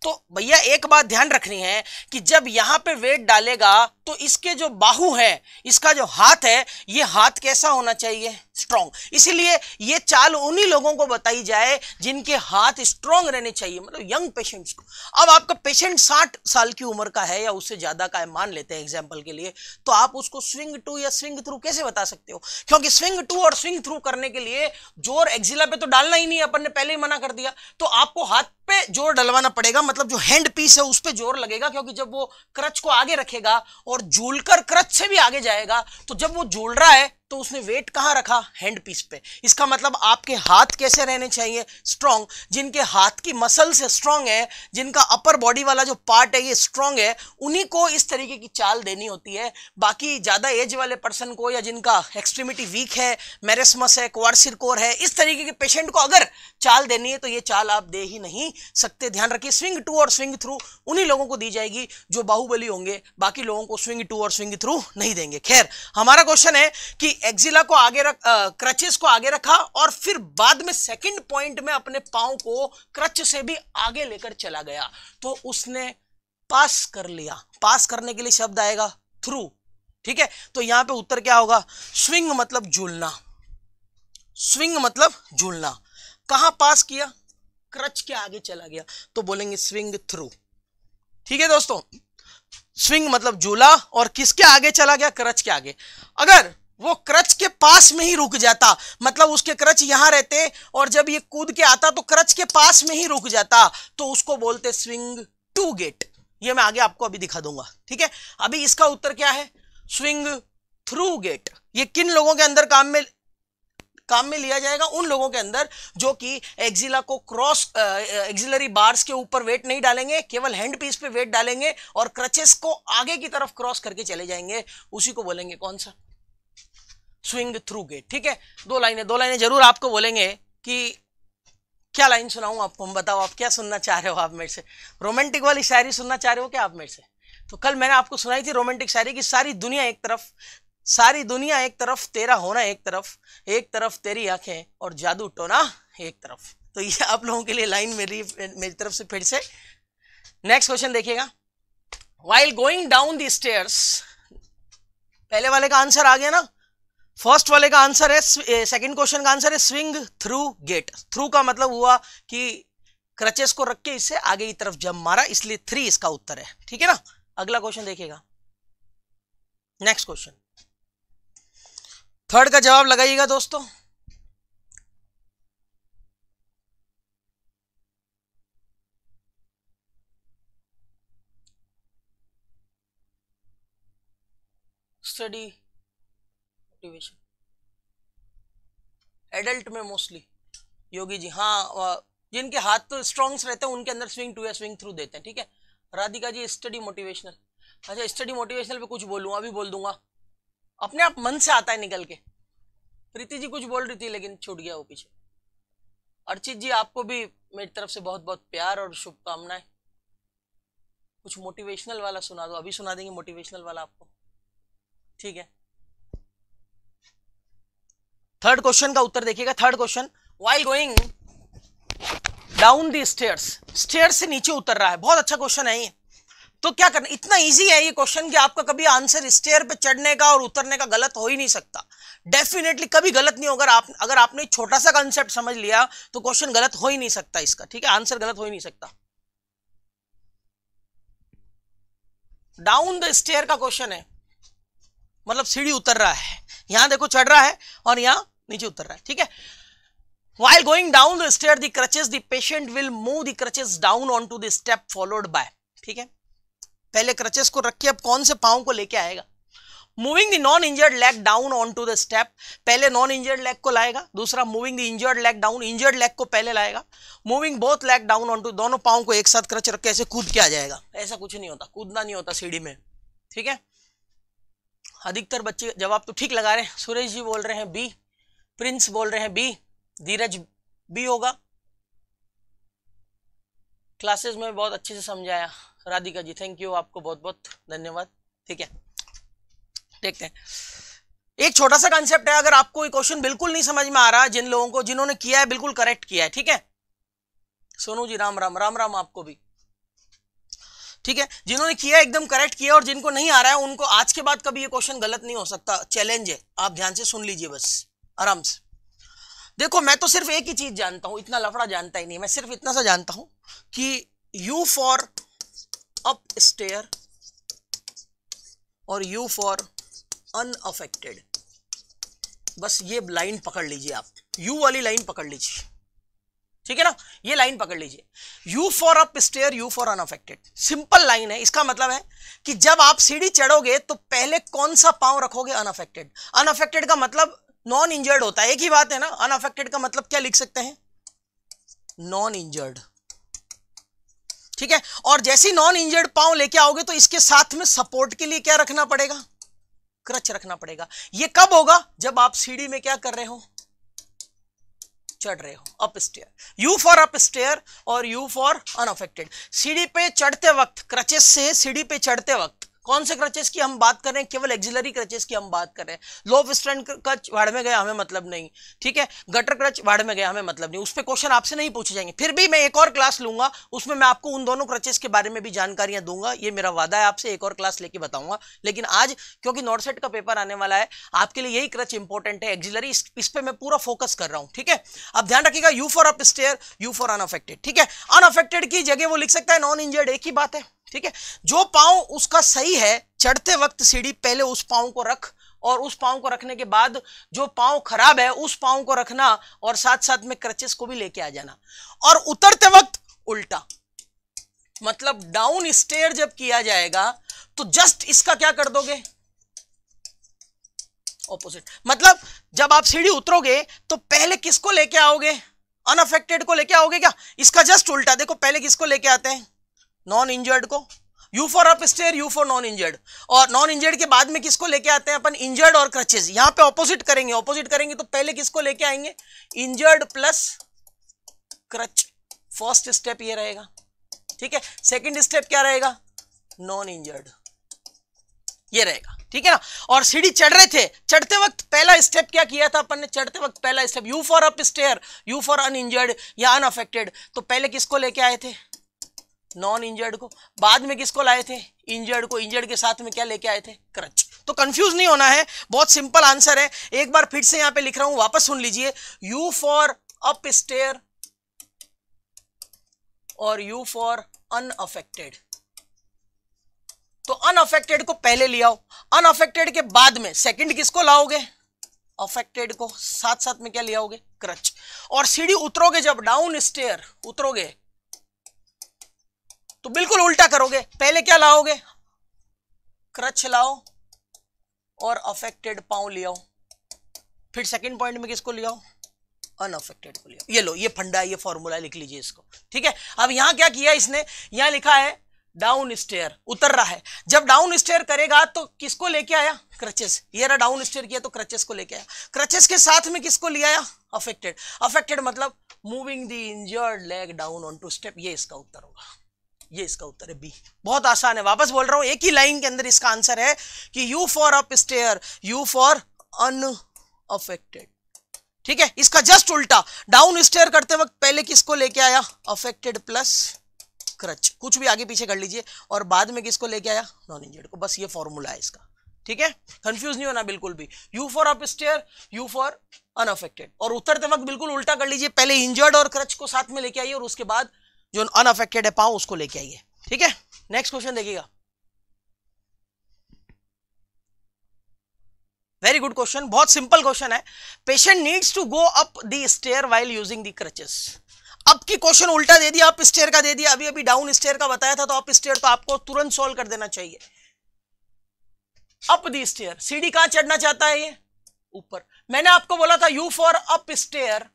तो भैया एक बात ध्यान रखनी है कि जब यहां पे वेट डालेगा तो इसके जो बाहु है इसका जो हाथ है ये हाथ कैसा होना चाहिए स्ट्रांग इसीलिए ये चाल उन्हीं लोगों को बताई जाए जिनके हाथ स्ट्रांग रहने चाहिए मतलब यंग पेशेंट्स को अब आपका पेशेंट साठ साल की उम्र का है या उससे ज़्यादा का है मान लेते हैं एग्जाम्पल के लिए तो आप उसको स्विंग टू या स्विंग थ्रू कैसे बता सकते हो क्योंकि स्विंग टू और स्विंग थ्रू करने के लिए जोर एक्जिला पे तो डालना ही नहीं अपन ने पहले ही मना कर दिया तो आपको हाथ पे जोर डलवाना पड़ेगा मतलब जो हैंड पीस है उस पर जोर लगेगा क्योंकि जब वो क्रच को आगे रखेगा और और जूल क्रच से भी आगे जाएगा तो जब वो जूल रहा है तो उसने वेट कहाँ रखा हैंड पीस पे इसका मतलब आपके हाथ कैसे रहने चाहिए स्ट्रांग जिनके हाथ की मसल्स स्ट्रांग है जिनका अपर बॉडी वाला जो पार्ट है ये स्ट्रांग है उन्हीं को इस तरीके की चाल देनी होती है बाकी ज़्यादा एज वाले पर्सन को या जिनका एक्सट्रीमिटी वीक है मेरेसमस है क्वारसिर कोर है इस तरीके के पेशेंट को अगर चाल देनी है तो ये चाल आप दे ही नहीं सकते ध्यान रखिए स्विंग टू और स्विंग थ्रू उन्हीं लोगों को दी जाएगी जो बाहुबली होंगे बाकी लोगों को स्विंग टू और स्विंग थ्रू नहीं देंगे खैर हमारा क्वेश्चन है कि एक्जिला को आगे रख क्रचेस को आगे रखा और फिर बाद में सेकंड पॉइंट में अपने पाँव को क्रच से भी आगे लेकर चला गया तो उसने पास कर लिया पास करने के लिए शब्द आएगा थ्रू ठीक है तो यहां पे उत्तर क्या होगा स्विंग मतलब झूलना स्विंग मतलब झूलना कहां पास किया क्रच के आगे चला गया तो बोलेंगे स्विंग थ्रू ठीक है दोस्तों स्विंग मतलब झूला और किसके आगे चला गया क्रच के आगे अगर वो क्रच के पास में ही रुक जाता मतलब उसके क्रच यहां रहते और जब ये कूद के आता तो क्रच के पास में ही रुक जाता तो उसको बोलते स्विंग टू गेट ये मैं आगे आपको अभी दिखा दूंगा ठीक है अभी इसका उत्तर क्या है स्विंग थ्रू गेट ये किन लोगों के अंदर काम में काम में लिया जाएगा उन लोगों के अंदर जो कि एक्जिला को क्रॉस एक्जिलरी बार्स के ऊपर वेट नहीं डालेंगे केवल हैंड पीस पे वेट डालेंगे और क्रचेस को आगे की तरफ क्रॉस करके चले जाएंगे उसी को बोलेंगे कौन सा स्विंग थ्रू गेट ठीक है दो लाइनें दो लाइनें जरूर आपको बोलेंगे कि क्या लाइन सुनाऊं आपको हम बताओ आप क्या सुनना चाह रहे हो आप मेरे से रोमांटिक वाली शायरी सुनना चाह रहे हो क्या आप मेरे से तो कल मैंने आपको सुनाई थी रोमांटिक शायरी की सारी दुनिया एक तरफ सारी दुनिया एक तरफ तेरा होना एक तरफ एक तरफ तेरी आंखें और जादू टोना एक तरफ तो ये आप लोगों के लिए लाइन मेरी मेरी तरफ से फिर से नेक्स्ट क्वेश्चन देखिएगा while going down the stairs पहले वाले का आंसर आ गया ना फर्स्ट वाले का आंसर है सेकंड क्वेश्चन का आंसर है स्विंग थ्रू गेट थ्रू का मतलब हुआ कि क्रचेस को रख के इससे आगे की तरफ जम मारा इसलिए थ्री इसका उत्तर है ठीक है ना अगला क्वेश्चन देखिएगा नेक्स्ट क्वेश्चन थर्ड का जवाब लगाइएगा दोस्तों स्टडी एक्टिवेशन एडल्ट में मोस्टली योगी जी हाँ जिनके हाथ तो स्ट्रॉन्ग्स रहते हैं उनके अंदर स्विंग टू या स्विंग थ्रू देते हैं ठीक है राधिका जी स्टडी मोटिवेशनल अच्छा स्टडी मोटिवेशनल पे कुछ बोलूँगा अभी बोल दूंगा अपने आप मन से आता है निकल के प्रीति जी कुछ बोल रही थी लेकिन छूट गया वो पीछे अर्चित जी आपको भी मेरी तरफ से बहुत बहुत प्यार और शुभकामनाएं कुछ मोटिवेशनल वाला सुना दो अभी सुना देंगे मोटिवेशनल वाला आपको ठीक है थर्ड क्वेश्चन का उत्तर देखिएगा third question while going down the stairs stairs से नीचे उतर रहा है बहुत अच्छा क्वेश्चन है ये तो क्या करना इतना इजी है ये क्वेश्चन कि आपका कभी आंसर स्टेयर पे चढ़ने का और उतरने का गलत हो ही नहीं सकता डेफिनेटली कभी गलत नहीं होगा आप अगर आपने छोटा सा कंसेप्ट समझ लिया तो क्वेश्चन गलत हो ही नहीं सकता इसका ठीक है आंसर गलत हो ही नहीं सकता डाउन द स्टेयर का क्वेश्चन है मतलब सीढ़ी उतर रहा है यहां देखो चढ़ रहा है और यहां नीचे उतर रहा है ठीक है while going down the stair the crutches the patient will move the crutches down onto the step followed by ठीक है पहले क्रचेस को रख के अब कौन से पाँव को लेके आएगा moving the non injured leg down onto the step पहले नॉन इंजर्ड लेग को लाएगा दूसरा moving the injured leg down injured leg को पहले लाएगा moving both leg down onto दोनों पाँव को एक साथ क्रच रख के ऐसे कूद के आ जाएगा ऐसा कुछ नहीं होता कूदना नहीं होता सीढ़ी में ठीक है अधिकतर बच्चे जवाब तो ठीक लगा रहे हैं सुरेश जी बोल रहे हैं बी प्रिंस बोल रहे हैं बी धीरज बी होगा क्लासेस में बहुत अच्छे से समझाया राधिका जी थैंक यू आपको बहुत बहुत धन्यवाद ठीक है देखते हैं एक छोटा सा कंसेप्ट है अगर आपको क्वेश्चन बिल्कुल नहीं समझ में आ रहा जिन लोगों को जिन्होंने किया है बिल्कुल करेक्ट किया है ठीक है सोनू जी राम राम राम राम आपको भी ठीक है जिन्होंने किया एकदम करेक्ट किया और जिनको नहीं आ रहा है उनको आज के बाद कभी ये क्वेश्चन गलत नहीं हो सकता चैलेंज है आप ध्यान से सुन लीजिए बस आराम से देखो मैं तो सिर्फ एक ही चीज जानता हूं इतना लफड़ा जानता ही नहीं मैं सिर्फ इतना सा जानता हूं कि यू फॉर अप स्टेयर और यू फॉर अनअफेक्टेड बस ये लाइन पकड़ लीजिए आप यू वाली लाइन पकड़ लीजिए ठीक है ना ये लाइन पकड़ लीजिए U for up stair U for unaffected simple line है इसका मतलब है कि जब आप सीढ़ी चढ़ोगे तो पहले कौन सा पांव रखोगे अनअफेक्टेड अनअफेक्टेड का मतलब नॉन इंजर्ड होता है एक ही बात है ना अनअफेक्टेड का मतलब क्या लिख सकते हैं नॉन इंजर्ड ठीक है और जैसी नॉन इंजर्ड पांव लेके आओगे तो इसके साथ में सपोर्ट के लिए क्या रखना पड़ेगा क्रच रखना पड़ेगा ये कब होगा जब आप सीढ़ी में क्या कर रहे हो चढ़ रहे हो up stair U for up stair और यू फॉर अनअफेक्टेड सीढ़ी पे चढ़ते वक्त क्रचेस से सीढ़ी पे चढ़ते वक्त कौन से क्रचेस की हम बात कर रहे हैं केवल एक्जिलरी क्रचेस की हम बात कर रहे हैं लो स्टैंड क्रच वाड़ में गया हमें मतलब नहीं ठीक है गटर क्रच वाड़ में गया हमें मतलब नहीं उस पर क्वेश्चन आपसे नहीं पूछे जाएंगे फिर भी मैं एक और क्लास लूंगा उसमें मैं आपको उन दोनों क्रचेस के बारे में भी जानकारियां दूंगा ये मेरा वादा है आपसे एक और क्लास लेके बताऊंगा लेकिन आज क्योंकि नॉर्थसेट सेट का पेपर आने वाला है आपके लिए यही क्रच इंपॉर्टेंट है एक्जिलरी इस पर मैं पूरा फोकस कर रहा हूँ ठीक है अब ध्यान रखिएगा U for up stair U for unaffected ठीक है अनअफेक्टेड की जगह वो लिख सकता है नॉन इंजर्ड एक ही बात है ठीक है जो पाँव उसका सही है चढ़ते वक्त सीढ़ी पहले उस पाँव को रख और उस पाँव को रखने के बाद जो पाँव खराब है उस पाँव को रखना और साथ साथ में क्रचेस को भी लेके आ जाना और उतरते वक्त उल्टा मतलब डाउन स्टेयर जब किया जाएगा तो जस्ट इसका क्या कर दोगे ऑपोजिट मतलब जब आप सीढ़ी उतरोगे तो पहले किसको लेके आओगे अनअफेक्टेड को लेके आओगे क्या इसका जस्ट उल्टा देखो पहले किसको लेके आते हैं नॉन इंजर्ड को U for up stair U for non injured और नॉन इंजर्ड के बाद में किसको लेके आते हैं अपन इंजर्ड और क्रचेज यहां पे ऑपोजिट करेंगे ऑपोजिट करेंगे तो पहले किसको लेके आएंगे injured plus crutch first step ये रहेगा ठीक है सेकंड स्टेप क्या रहेगा नॉन इंजर्ड ये रहेगा ठीक है ना और सीढ़ी चढ़ रहे थे चढ़ते वक्त पहला स्टेप क्या किया था अपन ने चढ़ते वक्त पहला step U for up stair U for uninjured या अनअफेक्टेड तो पहले किसको लेके आए थे नॉन इंजर्ड को बाद में किसको लाए थे इंजर्ड को इंजर्ड के साथ में क्या लेके आए थे क्रच तो कंफ्यूज नहीं होना है बहुत सिंपल आंसर है एक बार फिर से यहां पे लिख रहा हूं वापस सुन लीजिए यू फॉर अप स्टेयर और यू फॉर अनअफेक्टेड तो अनअफेक्टेड को पहले ले आओ अनअफेक्टेड के बाद में सेकंड किसको लाओगे अफेक्टेड को साथ साथ में क्या ले आओगे क्रच और सीढ़ी उतरोगे जब डाउन स्टेयर उतरोगे तो बिल्कुल उल्टा करोगे पहले क्या लाओगे क्रच लाओ और अफेक्टेड पाओ ले आओ फिर सेकंड पॉइंट में किसको ले आओ अनअफेक्टेड को ले आओ ये लो ये फंडा ये फॉर्मूला लिख लीजिए इसको ठीक है अब यहां क्या किया इसने यहां लिखा है डाउन स्टेयर उतर रहा है जब डाउन स्टेयर करेगा तो किसको लेके आया क्रचेस ये रहा डाउन स्टेयर किया तो क्रचेस को लेके आया क्रचेस के साथ में किसको ले आया अफेक्टेड अफेक्टेड मतलब moving the injured leg down onto step ये इसका उत्तर होगा ये इसका उत्तर है बी बहुत आसान है वापस बोल रहा हूं एक ही लाइन के अंदर इसका आंसर है कि U for up stair U for unaffected ठीक है इसका जस्ट उल्टा डाउन स्टेयर करते वक्त पहले किसको लेके आया अफेक्टेड प्लस क्रच कुछ भी आगे पीछे कर लीजिए और बाद में किसको लेके आया नॉन इंजर्ड को बस ये फॉर्मूला है इसका ठीक है कंफ्यूज नहीं होना बिल्कुल भी U for up stair U for unaffected और उतरते वक्त बिल्कुल उल्टा कर लीजिए पहले इंजर्ड और क्रच को साथ में लेके आइए और उसके बाद जो अनअफेक्टेड है पाओ उसको लेके आइए ठीक है नेक्स्ट क्वेश्चन देखिएगा वेरी गुड क्वेश्चन बहुत सिंपल क्वेश्चन है patient needs to go up the stair while using the crutches अब की क्वेश्चन उल्टा दे दिया अप स्टेयर का दे दिया अभी अभी डाउन स्टेयर का बताया था तो अप स्टेयर तो आपको तुरंत सॉल्व कर देना चाहिए अप दी स्टेयर सीढ़ी कहां चढ़ना चाहता है ये ऊपर मैंने आपको बोला था यू फॉर अप स्टेयर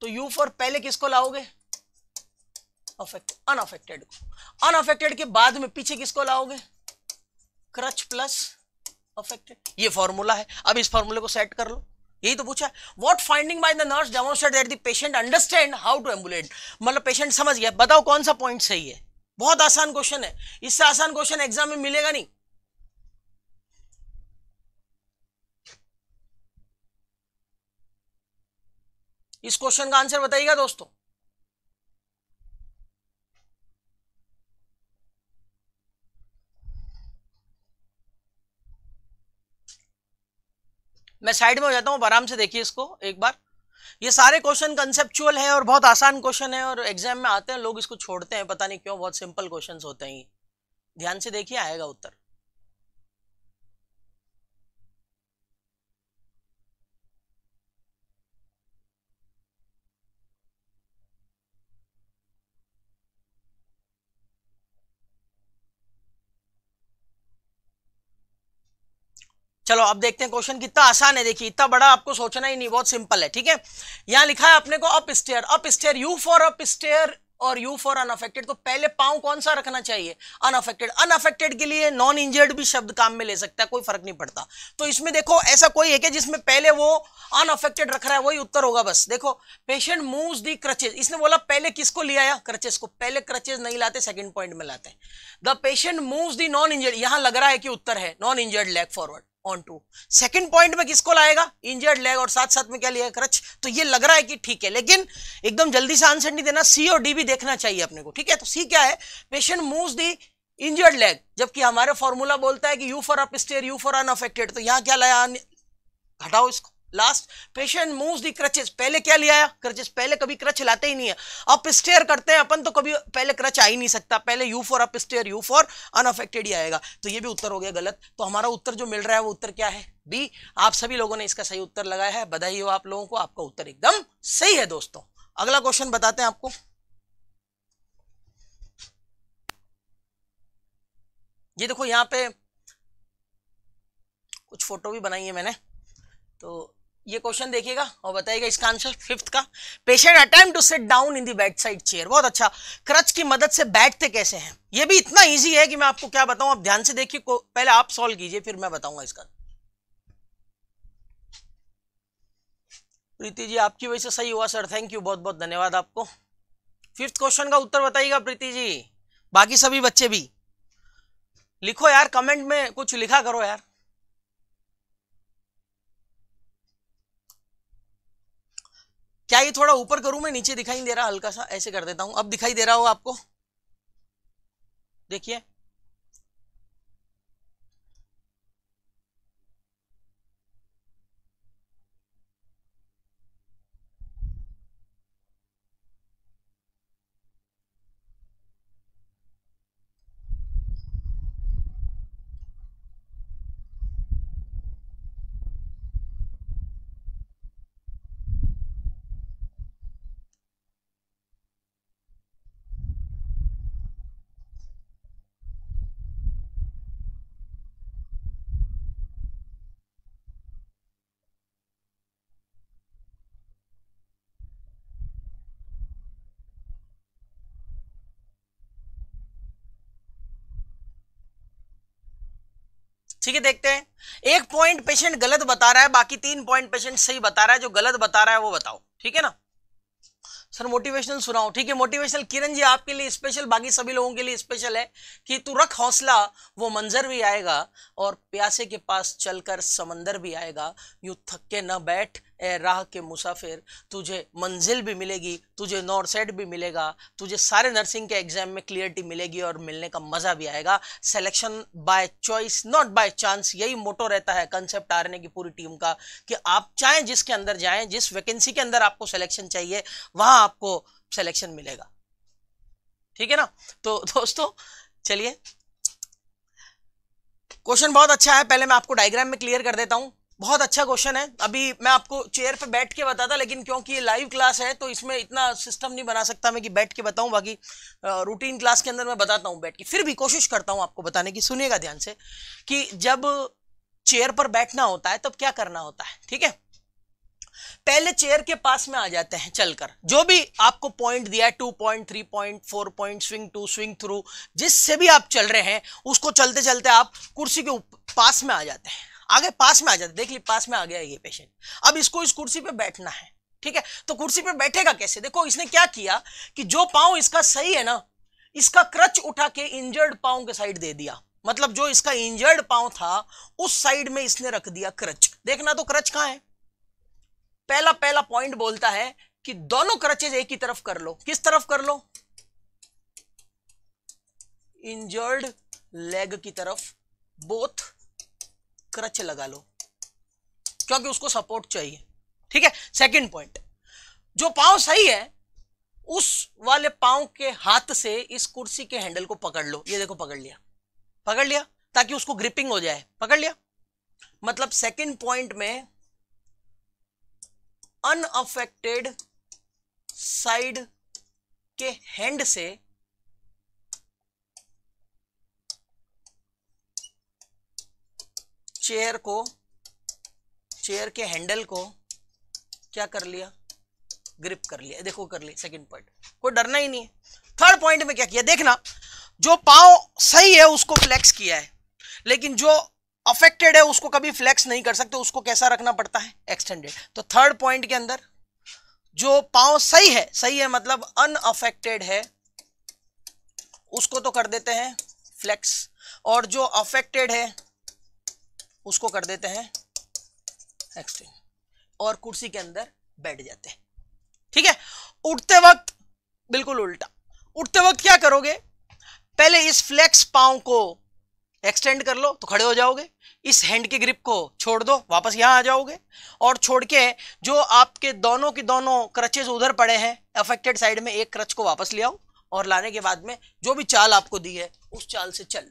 तो यू फॉर पहले किसको लाओगे अनअफेक्टेड को अनअफेक्टेड के बाद में पीछे किसको लाओगे क्रच प्लस अफेक्टेड ये फॉर्मूला है अब इस फॉर्मूले को सेट कर लो यही तो पूछा what finding by the nurse demonstrate that the patient understand how to ambulate मतलब पेशेंट समझ गया बताओ कौन सा पॉइंट सही है बहुत आसान क्वेश्चन है इससे आसान क्वेश्चन एग्जाम में मिलेगा नहीं इस क्वेश्चन का आंसर बताइएगा दोस्तों मैं साइड में हो जाता हूं आराम से देखिए इसको एक बार ये सारे क्वेश्चन कंसेप्चुअल है और बहुत आसान क्वेश्चन है और एग्जाम में आते हैं लोग इसको छोड़ते हैं पता नहीं क्यों बहुत सिंपल क्वेश्चन होते हैं ध्यान से देखिए आएगा उत्तर चलो अब देखते हैं क्वेश्चन कितना आसान है देखिए इतना बड़ा आपको सोचना ही नहीं बहुत सिंपल है ठीक है यहां लिखा है अपने को up stair up stair U for up stair और यू फॉर अनअफेक्टेड तो पहले पाओ कौन सा रखना चाहिए अनअफेक्टेड अनअफेक्टेड के लिए नॉन इंजर्ड भी शब्द काम में ले सकता है कोई फर्क नहीं पड़ता तो इसमें देखो ऐसा कोई है कि जिसमें पहले वो अनअफेक्टेड रख रहा है वही उत्तर होगा बस देखो पेशेंट मूव दी क्रचेज इसने बोला पहले किसको ले आया क्रचेज को पहले क्रचेज नहीं लाते सेकेंड पॉइंट में लाते the patient move the non injured यहां लग रहा है कि उत्तर है non injured leg forward onto second point में किसको लाएगा इंजर्ड लेग और साथ साथ में क्या लिया क्रच तो ये लग रहा है कि ठीक है लेकिन एकदम जल्दी से आंसर नहीं देना सी और डी भी देखना चाहिए अपने को ठीक है तो सी क्या है patient move the injured leg जबकि हमारे फॉर्मूला बोलता है कि U for upper U for unaffected तो यहां क्या लाया घटाओ इसको last patient moves the crutches पहले क्या ले आया क्रचेस पहले कभी क्रच लाते ही नहीं है अब स्टेयर करते हैं अपन तो कभी पहले क्रच आ ही नहीं सकता पहले U for up stair U for unaffected ही आएगा तो ये भी उत्तर हो गया गलत तो हमारा उत्तर जो मिल रहा है वो उत्तर क्या है बी आप सभी लोगों ने इसका सही उत्तर लगाया है बधाई हो आप लोगों को आपका उत्तर एकदम सही है दोस्तों अगला क्वेश्चन बताते हैं आपको ये देखो यहां पे कुछ फोटो भी बनाई है मैंने तो ये क्वेश्चन देखिएगा और बताइएगा इसका आंसर फिफ्थ का patient attempt to sit down in the bed side chair बहुत अच्छा क्रच की मदद से बैठते कैसे हैं ये भी इतना इजी है कि मैं आपको क्या बताऊं आप ध्यान से देखिए पहले आप सॉल्व कीजिए फिर मैं बताऊंगा इसका प्रीति जी आपकी वजह से सही हुआ सर थैंक यू बहुत बहुत धन्यवाद आपको फिफ्थ क्वेश्चन का उत्तर बताइएगा प्रीति जी बाकी सभी बच्चे भी लिखो यार कमेंट में कुछ लिखा करो यार क्या ये थोड़ा ऊपर करूं मैं नीचे दिखाई दे रहा हल्का सा ऐसे कर देता हूं अब दिखाई दे रहा हो आपको देखिए ठीक है देखते हैं एक पॉइंट पेशेंट गलत बता रहा है बाकी तीन पॉइंट पेशेंट सही बता रहा है जो गलत बता रहा है वो बताओ ठीक है ना सर मोटिवेशनल सुनाओ ठीक है मोटिवेशनल किरण जी आपके लिए स्पेशल बाकी सभी लोगों के लिए स्पेशल है कि तू रख हौसला वो मंजर भी आएगा और प्यासे के पास चलकर समंदर भी आएगा यू थक के न बैठ ए राह के मुसाफिर तुझे मंजिल भी मिलेगी तुझे नॉर्थ सेट भी मिलेगा तुझे सारे नर्सिंग के एग्ज़ाम में क्लियरिटी मिलेगी और मिलने का मज़ा भी आएगा selection by choice not by chance यही मोटो रहता है कंसेप्ट आरने की पूरी टीम का कि आप चाहें जिसके अंदर जाएं जिस वैकेंसी के अंदर आपको सिलेक्शन चाहिए वहां आपको सिलेक्शन मिलेगा ठीक है ना तो दोस्तों चलिए क्वेश्चन बहुत अच्छा है पहले मैं आपको डायग्राम में क्लियर कर देता हूं बहुत अच्छा क्वेश्चन है अभी मैं आपको चेयर पे बैठ के बताता लेकिन क्योंकि ये लाइव क्लास है तो इसमें इतना सिस्टम नहीं बना सकता मैं कि बैठ के बताऊं बाकी रूटीन क्लास के अंदर मैं बताता हूं बैठ के फिर भी कोशिश करता हूं आपको बताने की सुनिएगा ध्यान से कि जब चेयर पर बैठना होता है तब क्या करना होता है ठीक है पहले चेयर के पास में आ जाते हैं चलकर जो भी आपको पॉइंट दिया है two point three point four point swing to swing through जिससे भी आप चल रहे हैं उसको चलते चलते आप कुर्सी के पास में आ जाते हैं आगे पास में आ जाता देख ली पास में आ गया ये पेशेंट अब इसको इस कुर्सी पे बैठना है ठीक है तो कुर्सी पे बैठेगा कैसे देखो इसने क्या किया कि जो पाँव इसका सही है ना इसका क्रच उठा के इंजर्ड पाँव के साइड दे दिया मतलब जो इसका इंजर्ड पाँव था उस साइड में इसने रख दिया क्रच देखना तो क्रच कहाँ है पहला पहला पॉइंट बोलता है कि दोनों क्रचेज एक ही तरफ कर लो किस तरफ कर लो इंजर्ड लेग की तरफ बोथ क्रच लगा लो क्योंकि उसको सपोर्ट चाहिए ठीक है सेकंड पॉइंट जो पांव सही है उस वाले पांव के हाथ से इस कुर्सी के हैंडल को पकड़ लो ये देखो पकड़ लिया पकड़ लिया ताकि उसको ग्रिपिंग हो जाए पकड़ लिया मतलब सेकंड पॉइंट में अनअफेक्टेड साइड के हैंड से चेयर को चेयर के हैंडल को क्या कर लिया ग्रिप कर लिया देखो कर लिया सेकंड पॉइंट कोई डरना ही नहीं है थर्ड पॉइंट में क्या किया देखना जो पाव सही है उसको फ्लेक्स किया है लेकिन जो अफेक्टेड है उसको कभी फ्लेक्स नहीं कर सकते उसको कैसा रखना पड़ता है एक्सटेंडेड तो थर्ड पॉइंट के अंदर जो पाव सही है सही है मतलब अनअफेक्टेड है उसको तो कर देते हैं फ्लेक्स और जो अफेक्टेड है उसको कर देते हैं एक्सटेंड और कुर्सी के अंदर बैठ जाते हैं ठीक है उठते वक्त बिल्कुल उल्टा उठते वक्त क्या करोगे पहले इस फ्लेक्स पाँव को एक्सटेंड कर लो तो खड़े हो जाओगे इस हैंड के ग्रिप को छोड़ दो वापस यहाँ आ जाओगे और छोड़ के जो आपके दोनों के दोनों क्रचेज उधर पड़े हैं अफेक्टेड साइड में एक क्रच को वापस ले आओ और लाने के बाद में जो भी चाल आपको दी है उस चाल से चल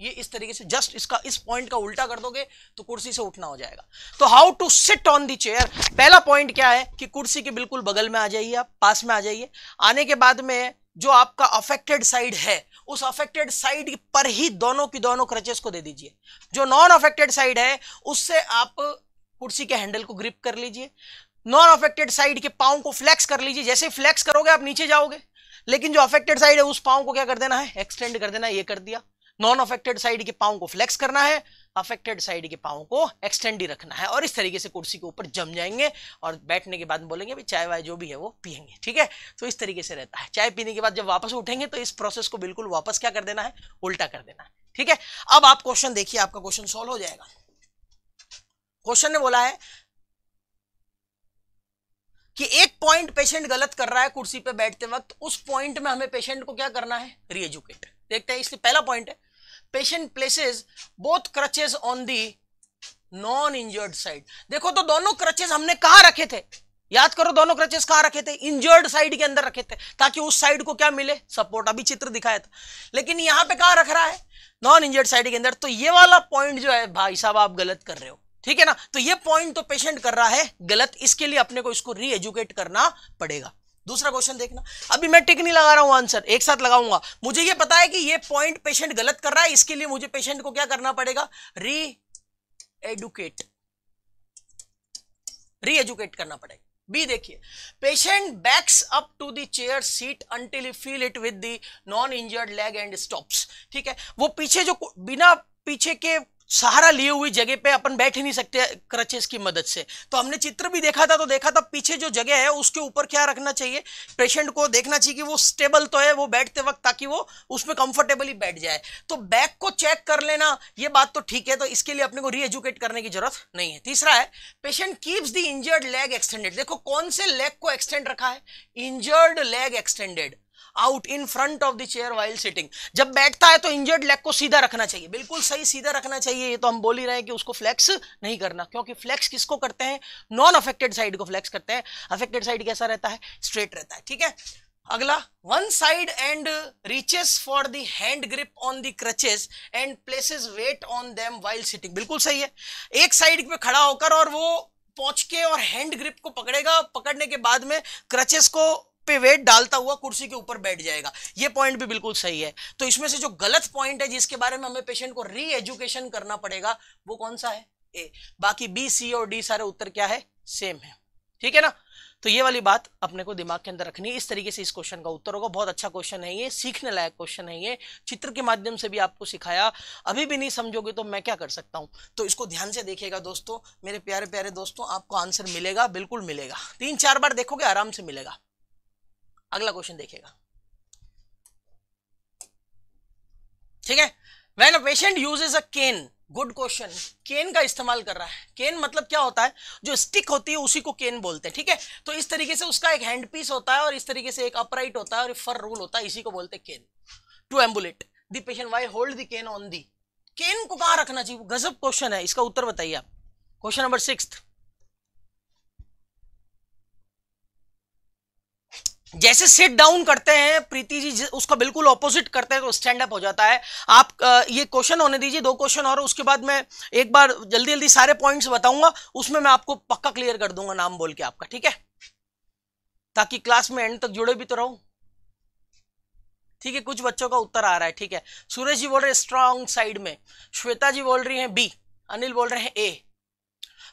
ये इस तरीके से जस्ट इसका इस पॉइंट का उल्टा कर दोगे तो कुर्सी से उठना हो जाएगा तो how to sit on the chair पहला पॉइंट क्या है कि कुर्सी के बिल्कुल बगल में आ जाइए आप पास में आ जाइए आने के बाद में जो आपका अफेक्टेड साइड है उस अफेक्टेड साइड पर ही दोनों की दोनों क्रचेस को दे दीजिए जो नॉन अफेक्टेड साइड है उससे आप कुर्सी के हैंडल को ग्रिप कर लीजिए नॉन अफेक्टेड साइड के पाओं को फ्लेक्स कर लीजिए जैसे फ्लेक्स करोगे आप नीचे जाओगे लेकिन जो अफेक्टेड साइड है उस पाओं को क्या कर देना है एक्सटेंड कर देना ये कर दिया नॉन अफेक्टेड साइड के पाओं को फ्लेक्स करना है अफेक्टेड साइड के पाओं को एक्सटेंड ही रखना है और इस तरीके से कुर्सी के ऊपर जम जाएंगे और बैठने के बाद बोलेंगे भाई चाय वाय जो भी है वो पियेंगे ठीक है तो इस तरीके से रहता है चाय पीने के बाद जब वापस उठेंगे तो इस प्रोसेस को बिल्कुल वापस क्या कर देना है उल्टा कर देना है ठीक है अब आप क्वेश्चन देखिए आपका क्वेश्चन सोल्व हो जाएगा क्वेश्चन ने बोला है कि एक पॉइंट पेशेंट गलत कर रहा है कुर्सी पे बैठते वक्त उस पॉइंट में हमें पेशेंट को क्या करना है रीएजुकेट देखते हैं इसलिए पहला पॉइंट है patient places both crutches on the non injured side देखो तो दोनों क्रचेस हमने कहा रखे थे याद करो दोनों क्रचेस कहा रखे थे इंजर्ड साइड के अंदर रखे थे ताकि उस साइड को क्या मिले सपोर्ट अभी चित्र दिखाया था लेकिन यहां पे कहा रख रहा है नॉन इंजर्ड साइड के अंदर तो ये वाला पॉइंट जो है भाई साहब आप गलत कर रहे हो ठीक है ना तो ये पॉइंट तो पेशेंट कर रहा है गलत इसके लिए अपने को इसको री एजुकेट करना पड़ेगा दूसरा क्वेश्चन देखना अभी मैं टिक नहीं लगा रहा हूं आंसर एक साथ लगाऊंगा मुझे ये पता है कि ये पॉइंट पेशेंट गलत कर रहा है इसके लिए मुझे पेशेंट को क्या करना पड़ेगा री एडुकेट री एजुकेट करना पड़ेगा बी देखिए patient backs up to the chair seat until you feel it with the non injured leg and stops ठीक है वो पीछे जो बिना पीछे के सहारा लिए हुई जगह पे अपन बैठ ही नहीं सकते क्रचेस की मदद से तो हमने चित्र भी देखा था तो देखा था पीछे जो जगह है उसके ऊपर क्या रखना चाहिए पेशेंट को देखना चाहिए कि वो स्टेबल तो है वो बैठते वक्त ताकि वो उसमें कंफर्टेबली बैठ जाए तो बैक को चेक कर लेना ये बात तो ठीक है तो इसके लिए अपने को री एजुकेट करने की जरूरत नहीं है तीसरा है patient keeps the injured leg extended देखो कौन से लेग को एक्सटेंड रखा है injured leg extended out in front of the chair while sitting जब बैठता है तो इंजर्ड लेग को सीधा रखना चाहिए बिल्कुल सही सीधा रखना चाहिए ये तो हम बोल ही रहे हैं कि उसको फ्लेक्स नहीं करना क्योंकि फ्लेक्स किसको करते हैं नॉन अफेक्टेड साइड को फ्लेक्स करते हैं अफेक्टेड साइड कैसा रहता है स्ट्रेट रहता है ठीक है अगला one side and reaches for the hand grip on the crutches and places weight on them while sitting बिल्कुल सही है एक साइड पे खड़ा होकर और वो पहुंच के और हैंड ग्रिप को पकड़ेगा पकड़ने के बाद में क्रचेस को पे वेट डालता हुआ कुर्सी के ऊपर बैठ जाएगा ये पॉइंट भी बिल्कुल सही है तो इसमें से जो गलत पॉइंट है जिसके बारे में हमें पेशेंट को री एजुकेशन करना पड़ेगा वो कौन सा है ए बाकी बी सी और डी सारे उत्तर क्या है सेम है ठीक है ना तो ये वाली बात अपने को दिमाग के अंदर रखनी है इस तरीके से इस क्वेश्चन का उत्तर होगा बहुत अच्छा क्वेश्चन है ये सीखने लायक क्वेश्चन है ये चित्र के माध्यम से भी आपको सिखाया अभी भी नहीं समझोगे तो मैं क्या कर सकता हूँ तो इसको ध्यान से देखिएगा दोस्तों मेरे प्यारे प्यारे दोस्तों आपको आंसर मिलेगा बिल्कुल मिलेगा तीन चार बार देखोगे आराम से मिलेगा अगला क्वेश्चन देखिएगा ठीक है when a patient uses a cane good question cane का इस्तेमाल कर रहा है केन मतलब क्या होता है जो स्टिक होती है उसी को केन बोलते हैं ठीक है तो इस तरीके से उसका एक हैंड पीस होता है और इस तरीके से एक अपराइट होता है और फर रूल होता है इसी को बोलते हैं cane to ambulate the patient why hold the cane on the cane को कहा रखना चाहिए गजब क्वेश्चन है इसका उत्तर बताइए आप क्वेश्चन नंबर सिक्स जैसे सिट डाउन करते हैं प्रीति जी उसका बिल्कुल ऑपोजिट करते हैं तो स्टैंड अप हो जाता है आप ये क्वेश्चन होने दीजिए दो क्वेश्चन और उसके बाद मैं एक बार जल्दी जल्दी सारे पॉइंट्स बताऊंगा उसमें मैं आपको पक्का क्लियर कर दूंगा नाम बोल के आपका ठीक है ताकि क्लास में एंड तक जुड़े भी तो रहो ठीक है कुछ बच्चों का उत्तर आ रहा है ठीक है सूरज जी बोल रहे हैं स्ट्रांग साइड में श्वेता जी बोल रही है बी अनिल बोल रहे हैं ए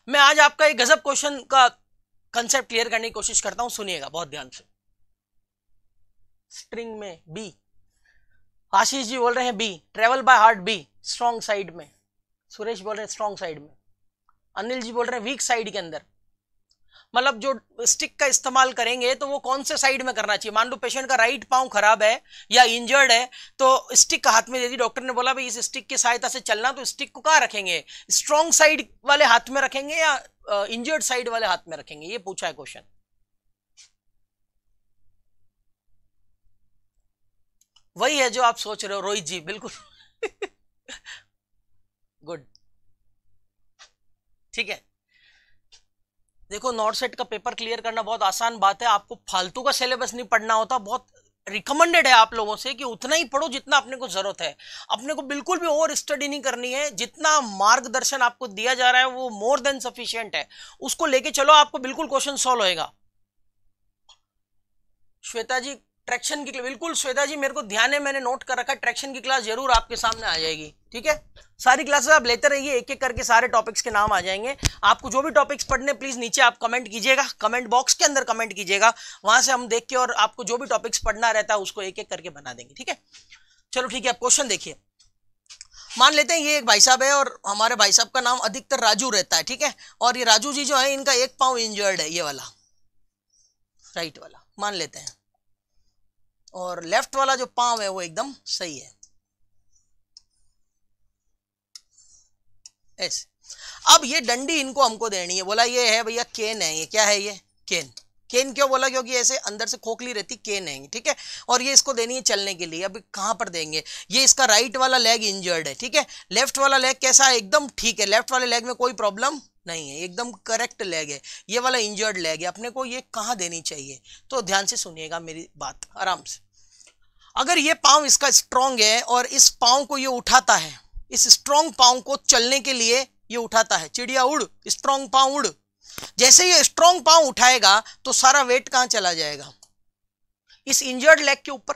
मैं आज आपका एक गजब क्वेश्चन का कंसेप्ट क्लियर करने की कोशिश करता हूं सुनिएगा बहुत ध्यान से स्ट्रिंग में बी आशीष जी बोल रहे हैं B travel by heart B strong side में सुरेश बोल रहे हैं स्ट्रॉन्ग साइड में अनिल जी बोल रहे हैं वीक साइड के अंदर मतलब जो स्टिक का इस्तेमाल करेंगे तो वो कौन से साइड में करना चाहिए मान लो पेशेंट का राइट पाँव खराब है या इंजर्ड है तो स्टिक का हाथ में दे दी डॉक्टर ने बोला भाई इस स्टिक की सहायता से चलना तो स्टिक को कहाँ रखेंगे स्ट्रॉन्ग साइड वाले हाथ में रखेंगे या इंजर्ड साइड वाले हाथ में रखेंगे ये पूछा है क्वेश्चन वही है जो आप सोच रहे हो रोहित जी बिल्कुल गुड ठीक है देखो नॉर्थ सेट का पेपर क्लियर करना बहुत आसान बात है आपको फालतू का सिलेबस नहीं पढ़ना होता बहुत रिकमेंडेड है आप लोगों से कि उतना ही पढ़ो जितना अपने को जरूरत है अपने को बिल्कुल भी ओवर स्टडी नहीं करनी है जितना मार्गदर्शन आपको दिया जा रहा है वो मोर देन सफिशियंट है उसको लेके चलो आपको बिल्कुल क्वेश्चन सॉल्व होएगा श्वेता जी ट्रैक्शन की बिल्कुल श्वेता जी मेरे को ध्यान है मैंने नोट कर रखा ट्रैक्शन की क्लास जरूर आपके सामने आ जाएगी ठीक है सारी क्लासेस आप लेते रहिए एक एक करके सारे टॉपिक्स के नाम आ जाएंगे आपको जो भी टॉपिक्स पढ़ने प्लीज नीचे आप कमेंट कीजिएगा कमेंट बॉक्स के अंदर कमेंट कीजिएगा वहां से हम देख के और आपको जो भी टॉपिक्स पढ़ना रहता है उसको एक एक करके बना देंगे ठीक है चलो ठीक है आप क्वेश्चन देखिए मान लेते हैं ये एक भाई साहब है और हमारे भाई साहब का नाम अधिकतर राजू रहता है ठीक है और ये राजू जी जो है इनका एक पाँव इंजर्ड है ये वाला राइट वाला मान लेते हैं और लेफ्ट वाला जो पांव है वो एकदम सही है ऐसे अब ये डंडी इनको हमको देनी है बोला ये है भैया केन है ये क्या है ये केन केन क्यों बोला क्योंकि ऐसे अंदर से खोखली रहती केन है ठीक है और ये इसको देनी है चलने के लिए अब कहाँ पर देंगे ये इसका राइट वाला लेग इंजर्ड है ठीक है लेफ्ट वाला लेग कैसा है एकदम ठीक है लेफ्ट वाले लेग में कोई प्रॉब्लम नहीं है एकदम करेक्ट लेग है ये वाला इंजर्ड लेग है अपने को ये कहाँ देनी चाहिए तो ध्यान से सुनिएगा मेरी बात आराम से अगर ये पाँव इसका स्ट्रांग है और इस पाँव को ये उठाता है इस स्ट्रांग पाँव को चलने के लिए ये उठाता है चिड़िया उड़ स्ट्रांग पाँव उड़ जैसे ये स्ट्रांग पाँव उठाएगा तो सारा वेट कहाँ चला जाएगा इस इंजर्ड लेग के ऊपर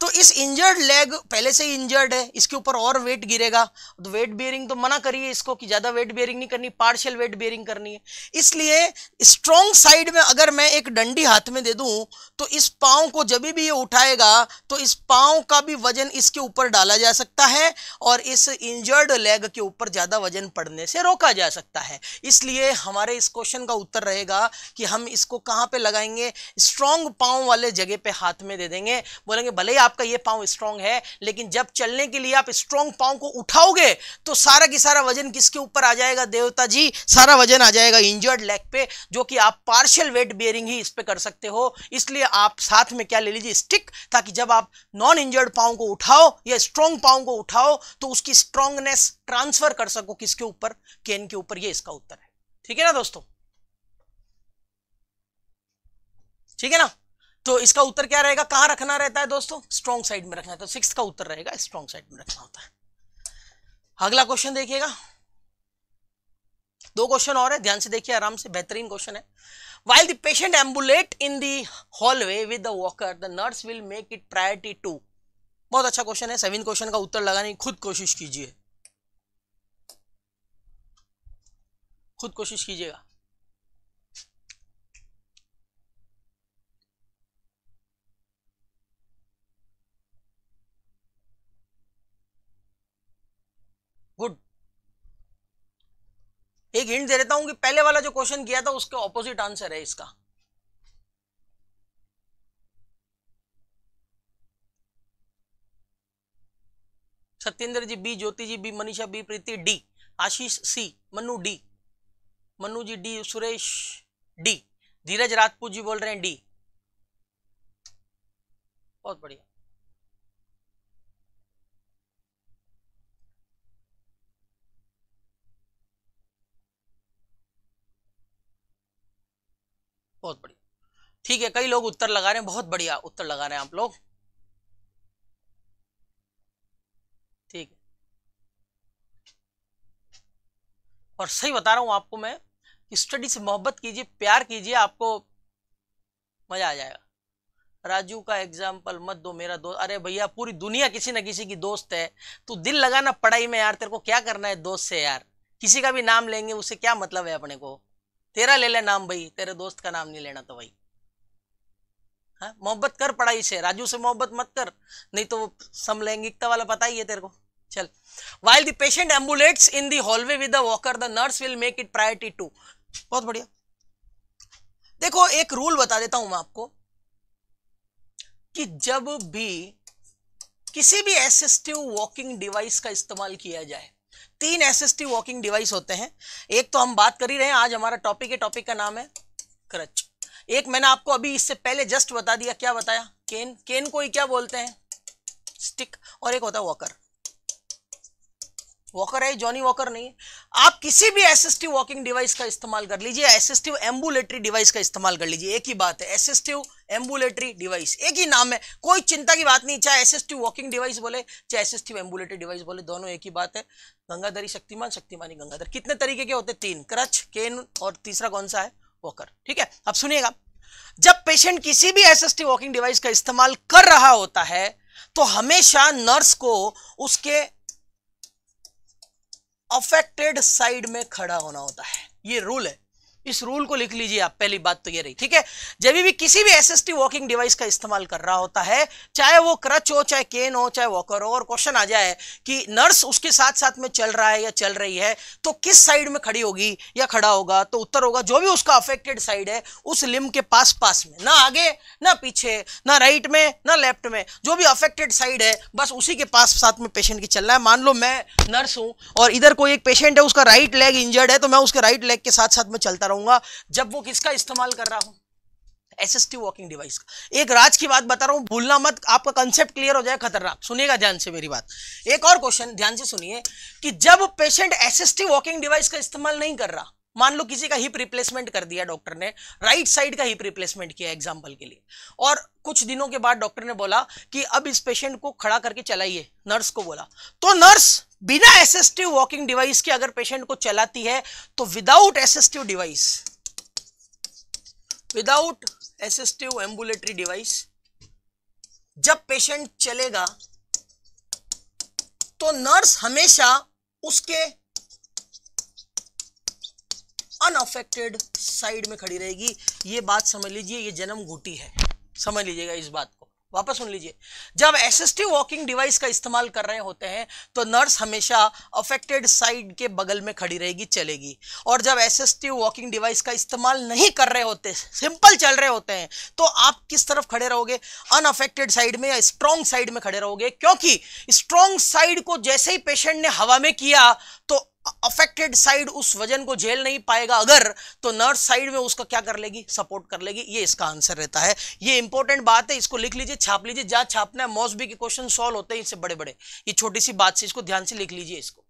तो इस इंजर्ड लेग पहले से ही इंजर्ड है इसके ऊपर और वेट गिरेगा तो वेट बेयरिंग तो मना करिए इसको कि ज़्यादा वेट बेयरिंग नहीं करनी पार्शियल वेट बेयरिंग करनी है इसलिए स्ट्रॉन्ग साइड में अगर मैं एक डंडी हाथ में दे दूं तो इस पाँव को जब भी ये उठाएगा तो इस पाँव का भी वजन इसके ऊपर डाला जा सकता है और इस इंजर्ड लेग के ऊपर ज़्यादा वजन पड़ने से रोका जा सकता है इसलिए हमारे इस क्वेश्चन का उत्तर रहेगा कि हम इसको कहाँ पर लगाएंगे स्ट्रॉन्ग पाँव वाले जगह पे हाथ हाथ में दे देंगे बोलेंगे भले ही आपका ये पाँव स्ट्रांग है लेकिन जब चलने के लिए आप स्ट्रांग पाँव को उठाओगे तो सारा की सारा वजन किसके ऊपर आ जाएगा देवता जी सारा वजन आ जाएगा इंजर्ड लेग पे जो कि आप पार्शियल वेट बेयरिंग ही इस पर कर सकते हो इसलिए आप साथ में क्या ले लीजिए स्टिक ताकि जब आप नॉन इंजर्ड पाँव को उठाओ या स्ट्रांग पाँव को उठाओ तो उसकी स्ट्रांगनेस ट्रांसफर कर सको किसके ऊपर केन के ऊपर ये इसका उत्तर है ठीक है ना दोस्तों ठीक है ना तो इसका उत्तर क्या रहेगा कहां रखना रहता है दोस्तों स्ट्रॉन्ग साइड में रखना है तो सिक्स का उत्तर रहेगा स्ट्रॉन्ग साइड में रखना होता है अगला क्वेश्चन देखिएगा दो क्वेश्चन और है ध्यान से देखिए आराम से बेहतरीन क्वेश्चन है while the patient ambulate in the hallway with the walker the nurse will make it priority to बहुत अच्छा क्वेश्चन है सेवन क्वेश्चन का उत्तर लगाने की खुद कोशिश कीजिए खुद कोशिश कीजिएगा एक हिंट दे देता हूं कि पहले वाला जो क्वेश्चन किया था उसके ऑपोजिट आंसर है इसका Satyendra ji B Jyoti ji B Manisha B Preeti D Ashish C Manu D Manu ji D Suresh D Dheeraj Rajput ji बोल रहे हैं डी बहुत बढ़िया बहुत बढ़िया ठीक है कई लोग उत्तर लगा रहे हैं बहुत बढ़िया उत्तर लगा रहे हैं आप लोग ठीक है और सही बता रहा हूं आपको मैं कि स्टडी से मोहब्बत कीजिए प्यार कीजिए आपको मजा आ जाएगा राजू का एग्जाम्पल मत दो मेरा दोस्त अरे भैया पूरी दुनिया किसी ना किसी की दोस्त है तू दिल लगाना पढ़ाई में यार तेरे को क्या करना है दोस्त से यार किसी का भी नाम लेंगे उससे क्या मतलब है अपने को तेरा ले ले नाम भाई तेरे दोस्त का नाम नहीं लेना तो भाई हाँ, मोहब्बत कर पढ़ाई से राजू से मोहब्बत मत कर नहीं तो वो समलैंगिकता वाला पता ही है तेरे को चल while the patient ambulates in the hallway with the walker the nurse will make it priority to बहुत बढ़िया देखो एक रूल बता देता हूं मैं आपको कि जब भी किसी भी एसिस्टिव वॉकिंग डिवाइस का इस्तेमाल किया जाए तीन एस वॉकिंग डिवाइस होते हैं एक तो हम बात कर ही रहे हैं आज हमारा टॉपिक है टॉपिक का नाम है क्रच एक मैंने आपको अभी इससे पहले जस्ट बता दिया क्या बताया केन केन को ही क्या बोलते हैं स्टिक और एक होता है वॉकर वॉकर है जॉनी वॉकर नहीं है आप किसी भी एसिस्टिव वॉकिंग डिवाइस का इस्तेमाल कर लीजिए एसिस्टिव एम्बुलेटरी डिवाइस का इस्तेमाल कर लीजिए एक ही बात है एसिस्टिव एम्बुलेटरी डिवाइस एक ही नाम है कोई चिंता की बात नहीं चाहे एसिस्टिव वॉकिंग डिवाइस बोले चाहे एसिस्टिव एम्बुलेटरी डिवाइस बोले दोनों एक ही बात है गंगाधरी शक्तिमान शक्तिमानी गंगाधर कितने तरीके के होते तीन क्रच केन और तीसरा कौन सा है वॉकर ठीक है अब सुनिएगा जब पेशेंट किसी भी एसिस्टिव वॉकिंग डिवाइस का इस्तेमाल कर रहा होता है तो हमेशा नर्स को उसके अफेक्टेड साइड में खड़ा होना होता है ये रूल है इस रूल को लिख लीजिए आप पहली बात तो ये रही ठीक है जब भी किसी भी एसएसटी वॉकिंग डिवाइस का इस्तेमाल कर रहा होता है चाहे वो क्रच हो चाहे केन हो चाहे वॉकर हो और क्वेश्चन आ जाए कि नर्स उसके साथ साथ में चल रहा है या चल रही है तो किस साइड में खड़ी होगी या खड़ा होगा तो उत्तर होगा जो भी उसका अफेक्टेड साइड है उस लिम के पास पास में ना आगे ना पीछे ना राइट में ना लेफ्ट में जो भी अफेक्टेड साइड है बस उसी के पास साथ में पेशेंट की चल रहा है मान लो मैं नर्स हूं और इधर कोई एक पेशेंट है उसका राइट लेग इंजर्ड है तो मैं उसके राइट लेग के साथ साथ में चलता रहूंगा जब वो किसका इस्तेमाल कर रहा हूं एसएसटी वॉकिंग डिवाइस का एक राज की बात बता रहा हूं भूलना मत आपका कंसेप्ट क्लियर हो जाए खतरनाक सुनिएगा ध्यान से मेरी बात एक और क्वेश्चन ध्यान से सुनिए कि जब पेशेंट एसएसटी वॉकिंग डिवाइस का इस्तेमाल नहीं कर रहा मान लो किसी का हिप रिप्लेसमेंट कर दिया डॉक्टर ने राइट साइड का हिप रिप्लेसमेंट किया एग्जाम्पल के लिए और कुछ दिनों के बाद डॉक्टर ने बोला कि अब इस पेशेंट को खड़ा करके चलाइए नर्स को बोला तो नर्स बिना एसेस्टिव वॉकिंग डिवाइस के अगर पेशेंट को चलाती है तो without assistive device without assistive ambulatory device जब पेशेंट चलेगा तो नर्स हमेशा उसके अनअफेक्टेड साइड में खड़ी रहेगी ये बात समझ लीजिए ये जन्म घुटी है समझ लीजिएगा इस बात को वापस सुन लीजिए जब एसिस्टिव वॉकिंग डिवाइस का इस्तेमाल कर रहे होते हैं तो नर्स हमेशा अफेक्टेड साइड के बगल में खड़ी रहेगी चलेगी और जब एसिस्टिव वॉकिंग डिवाइस का इस्तेमाल नहीं कर रहे होते सिंपल चल रहे होते हैं तो आप किस तरफ खड़े रहोगे अनअफेक्टेड साइड में या स्ट्रॉन्ग साइड में खड़े रहोगे क्योंकि स्ट्रॉन्ग साइड को जैसे ही पेशेंट ने हवा में किया तो अफेक्टेड साइड उस वजन को झेल नहीं पाएगा अगर तो नर्स साइड में उसका क्या कर लेगी सपोर्ट कर लेगी ये इसका आंसर रहता है ये इंपॉर्टेंट बात है इसको लिख लीजिए छाप लीजिए जहां छापना है मौसबी के क्वेश्चन सॉल्व होते हैं इससे बड़े बड़े ये छोटी सी बात से इसको ध्यान से लिख लीजिए इसको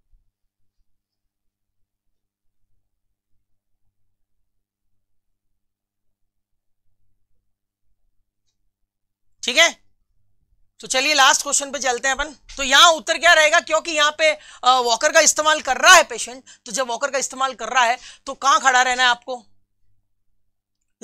ठीक है तो चलिए लास्ट क्वेश्चन पे चलते हैं अपन तो यहाँ उत्तर क्या रहेगा क्योंकि यहाँ पे वॉकर का इस्तेमाल कर रहा है पेशेंट तो जब वॉकर का इस्तेमाल कर रहा है तो कहाँ खड़ा रहना है आपको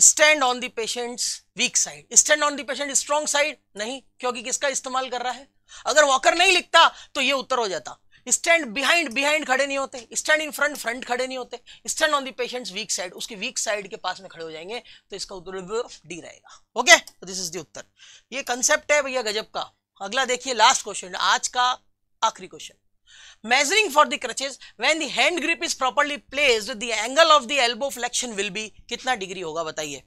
stand on the patient's weak side stand on the patient strong side नहीं क्योंकि किसका इस्तेमाल कर रहा है अगर वॉकर नहीं लिखता तो ये उत्तर हो जाता स्टैंड बिहाइंड बिहाइंड खड़े नहीं होते स्टैंड इन फ्रंट फ्रंट खड़े नहीं होते stand on the patient's weak side उसकी वीक साइड के पास में खड़े हो जाएंगे तो इसका उत्तर डी रहेगा ओके तो दिस इज दी उत्तर ये कंसेप्ट है भैया गजब का अगला देखिए लास्ट क्वेश्चन आज का आखिरी question measuring for the crutches when the hand grip is properly placed the angle of the elbow flexion will be कितना डिग्री होगा बताइए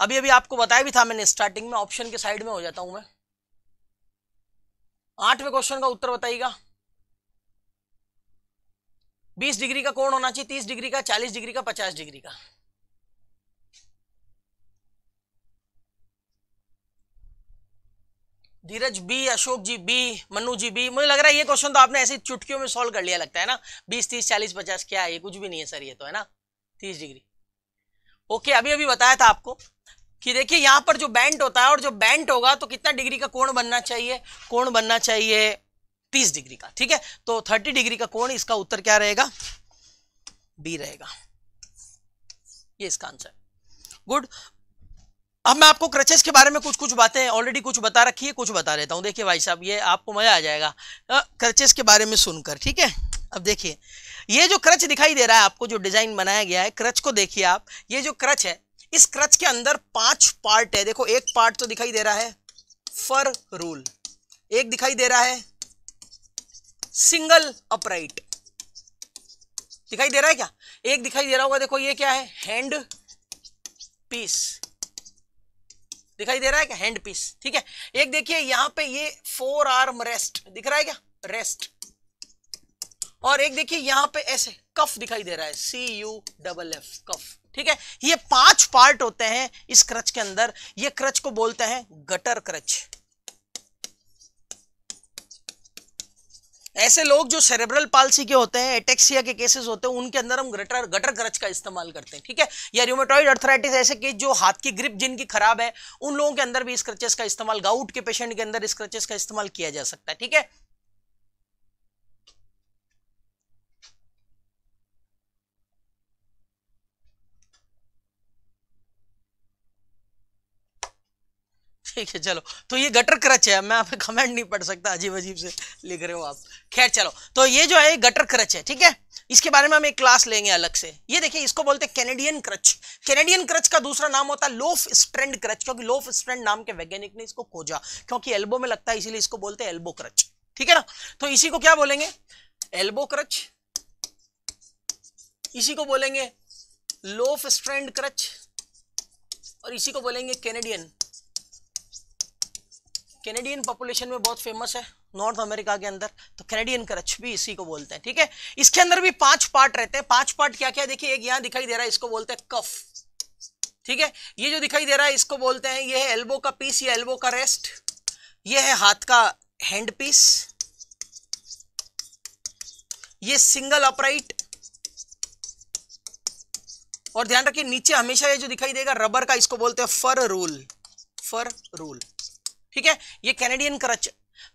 अभी अभी आपको बताया भी था मैंने स्टार्टिंग में ऑप्शन के साइड में हो जाता हूं मैं आठवें क्वेश्चन का उत्तर बताइएगा बीस डिग्री का कोण होना चाहिए तीस डिग्री का चालीस डिग्री का पचास डिग्री का Dheeraj B Ashok ji B Manu ji B मुझे लग रहा है ये क्वेश्चन तो आपने ऐसी चुटकियों में सॉल्व कर लिया लगता है ना बीस तीस चालीस पचास क्या है ये कुछ भी नहीं है सर ये तो है ना तीस डिग्री ओके अभी अभी बताया था आपको कि देखिए यहां पर जो बैंट होता है और जो बैंट होगा तो कितना डिग्री का कोण बनना चाहिए कोण बनना चाहिए तीस डिग्री का ठीक है तो थर्टी डिग्री का कोण इसका उत्तर क्या रहेगा बी रहेगा ये इसका आंसर गुड अब मैं आपको क्रचेस के बारे में कुछ कुछ बातें ऑलरेडी कुछ बता रखी है कुछ बता देता हूं देखिए भाई साहब ये आपको मजा आ जाएगा क्रचेस के बारे में सुनकर ठीक है अब देखिए ये जो क्रच दिखाई दे रहा है आपको जो डिजाइन बनाया गया है क्रच को देखिए आप ये जो क्रच है इस क्रच के अंदर पांच पार्ट है देखो एक पार्ट तो दिखाई दे रहा है फर रूल एक दिखाई दे रहा है सिंगल अपराइट दिखाई दे रहा है क्या एक दिखाई दे रहा होगा देखो ये क्या है हैंड पीस दिखाई दे रहा है क्या हैंड पीस ठीक है एक देखिए यहां पे ये फोर आर्म रेस्ट दिख रहा है क्या रेस्ट और एक देखिए यहां पे ऐसे कफ दिखाई दे रहा है C U double F cuff ठीक है ये पांच पार्ट होते हैं इस क्रच के अंदर ये क्रच को बोलते हैं गटर क्रच ऐसे लोग जो सेरेब्रल पालसी के होते हैं एटेक्सिया के केसेस होते हैं उनके अंदर हम ग्रटर गटर क्रच का इस्तेमाल करते हैं ठीक है या र्यूमेटॉइड अर्थराइटिस ऐसे केस जो हाथ की ग्रिप जिनकी खराब है उन लोगों के अंदर भी इस क्रचेस का इस्तेमाल गाउट के पेशेंट के अंदर इस क्रचेस का इस्तेमाल किया जा सकता है ठीक है ठीक है चलो तो ये गटर क्रच है मैं आप कमेंट नहीं पढ़ सकता अजीब अजीब से लिख रहे हो आप खैर चलो तो ये जो है गटर क्रच है ठीक है इसके बारे में हम एक क्लास लेंगे अलग से ये देखिए इसको बोलते हैं कैनेडियन क्रच कैनेडियन क्रच का दूसरा नाम होता है लोफ स्ट्रेंड क्रच क्योंकि लोफ स्ट्रेंड नाम के वैज्ञानिक ने इसको खोजा क्योंकि एल्बो में लगता है इसीलिए इसको बोलते हैं एल्बो क्रच ठीक है ना तो इसी को क्या बोलेंगे एल्बो क्रच इसी को बोलेंगे लोफ स्ट्रेंड क्रच और इसी को बोलेंगे कैनेडियन कैनेडियन पॉपुलेशन में बहुत फेमस है नॉर्थ अमेरिका के अंदर तो कैनेडियन क्रच भी इसी को बोलते हैं ठीक है इसके अंदर भी पांच पार्ट रहते हैं पांच पार्ट क्या क्या देखिए एक यहां दिखाई दे रहा है इसको बोलते हैं कफ ठीक है ये जो दिखाई दे रहा है इसको बोलते हैं ये है एल्बो का पीस या एल्बो का रेस्ट ये है हाथ का हैंड पीस ये सिंगल अपराइट और ध्यान रखिए नीचे हमेशा ये जो दिखाई देगा रबर का इसको बोलते हैं फर रूल फर रूल ठीक है ये कैनेडियन क्रच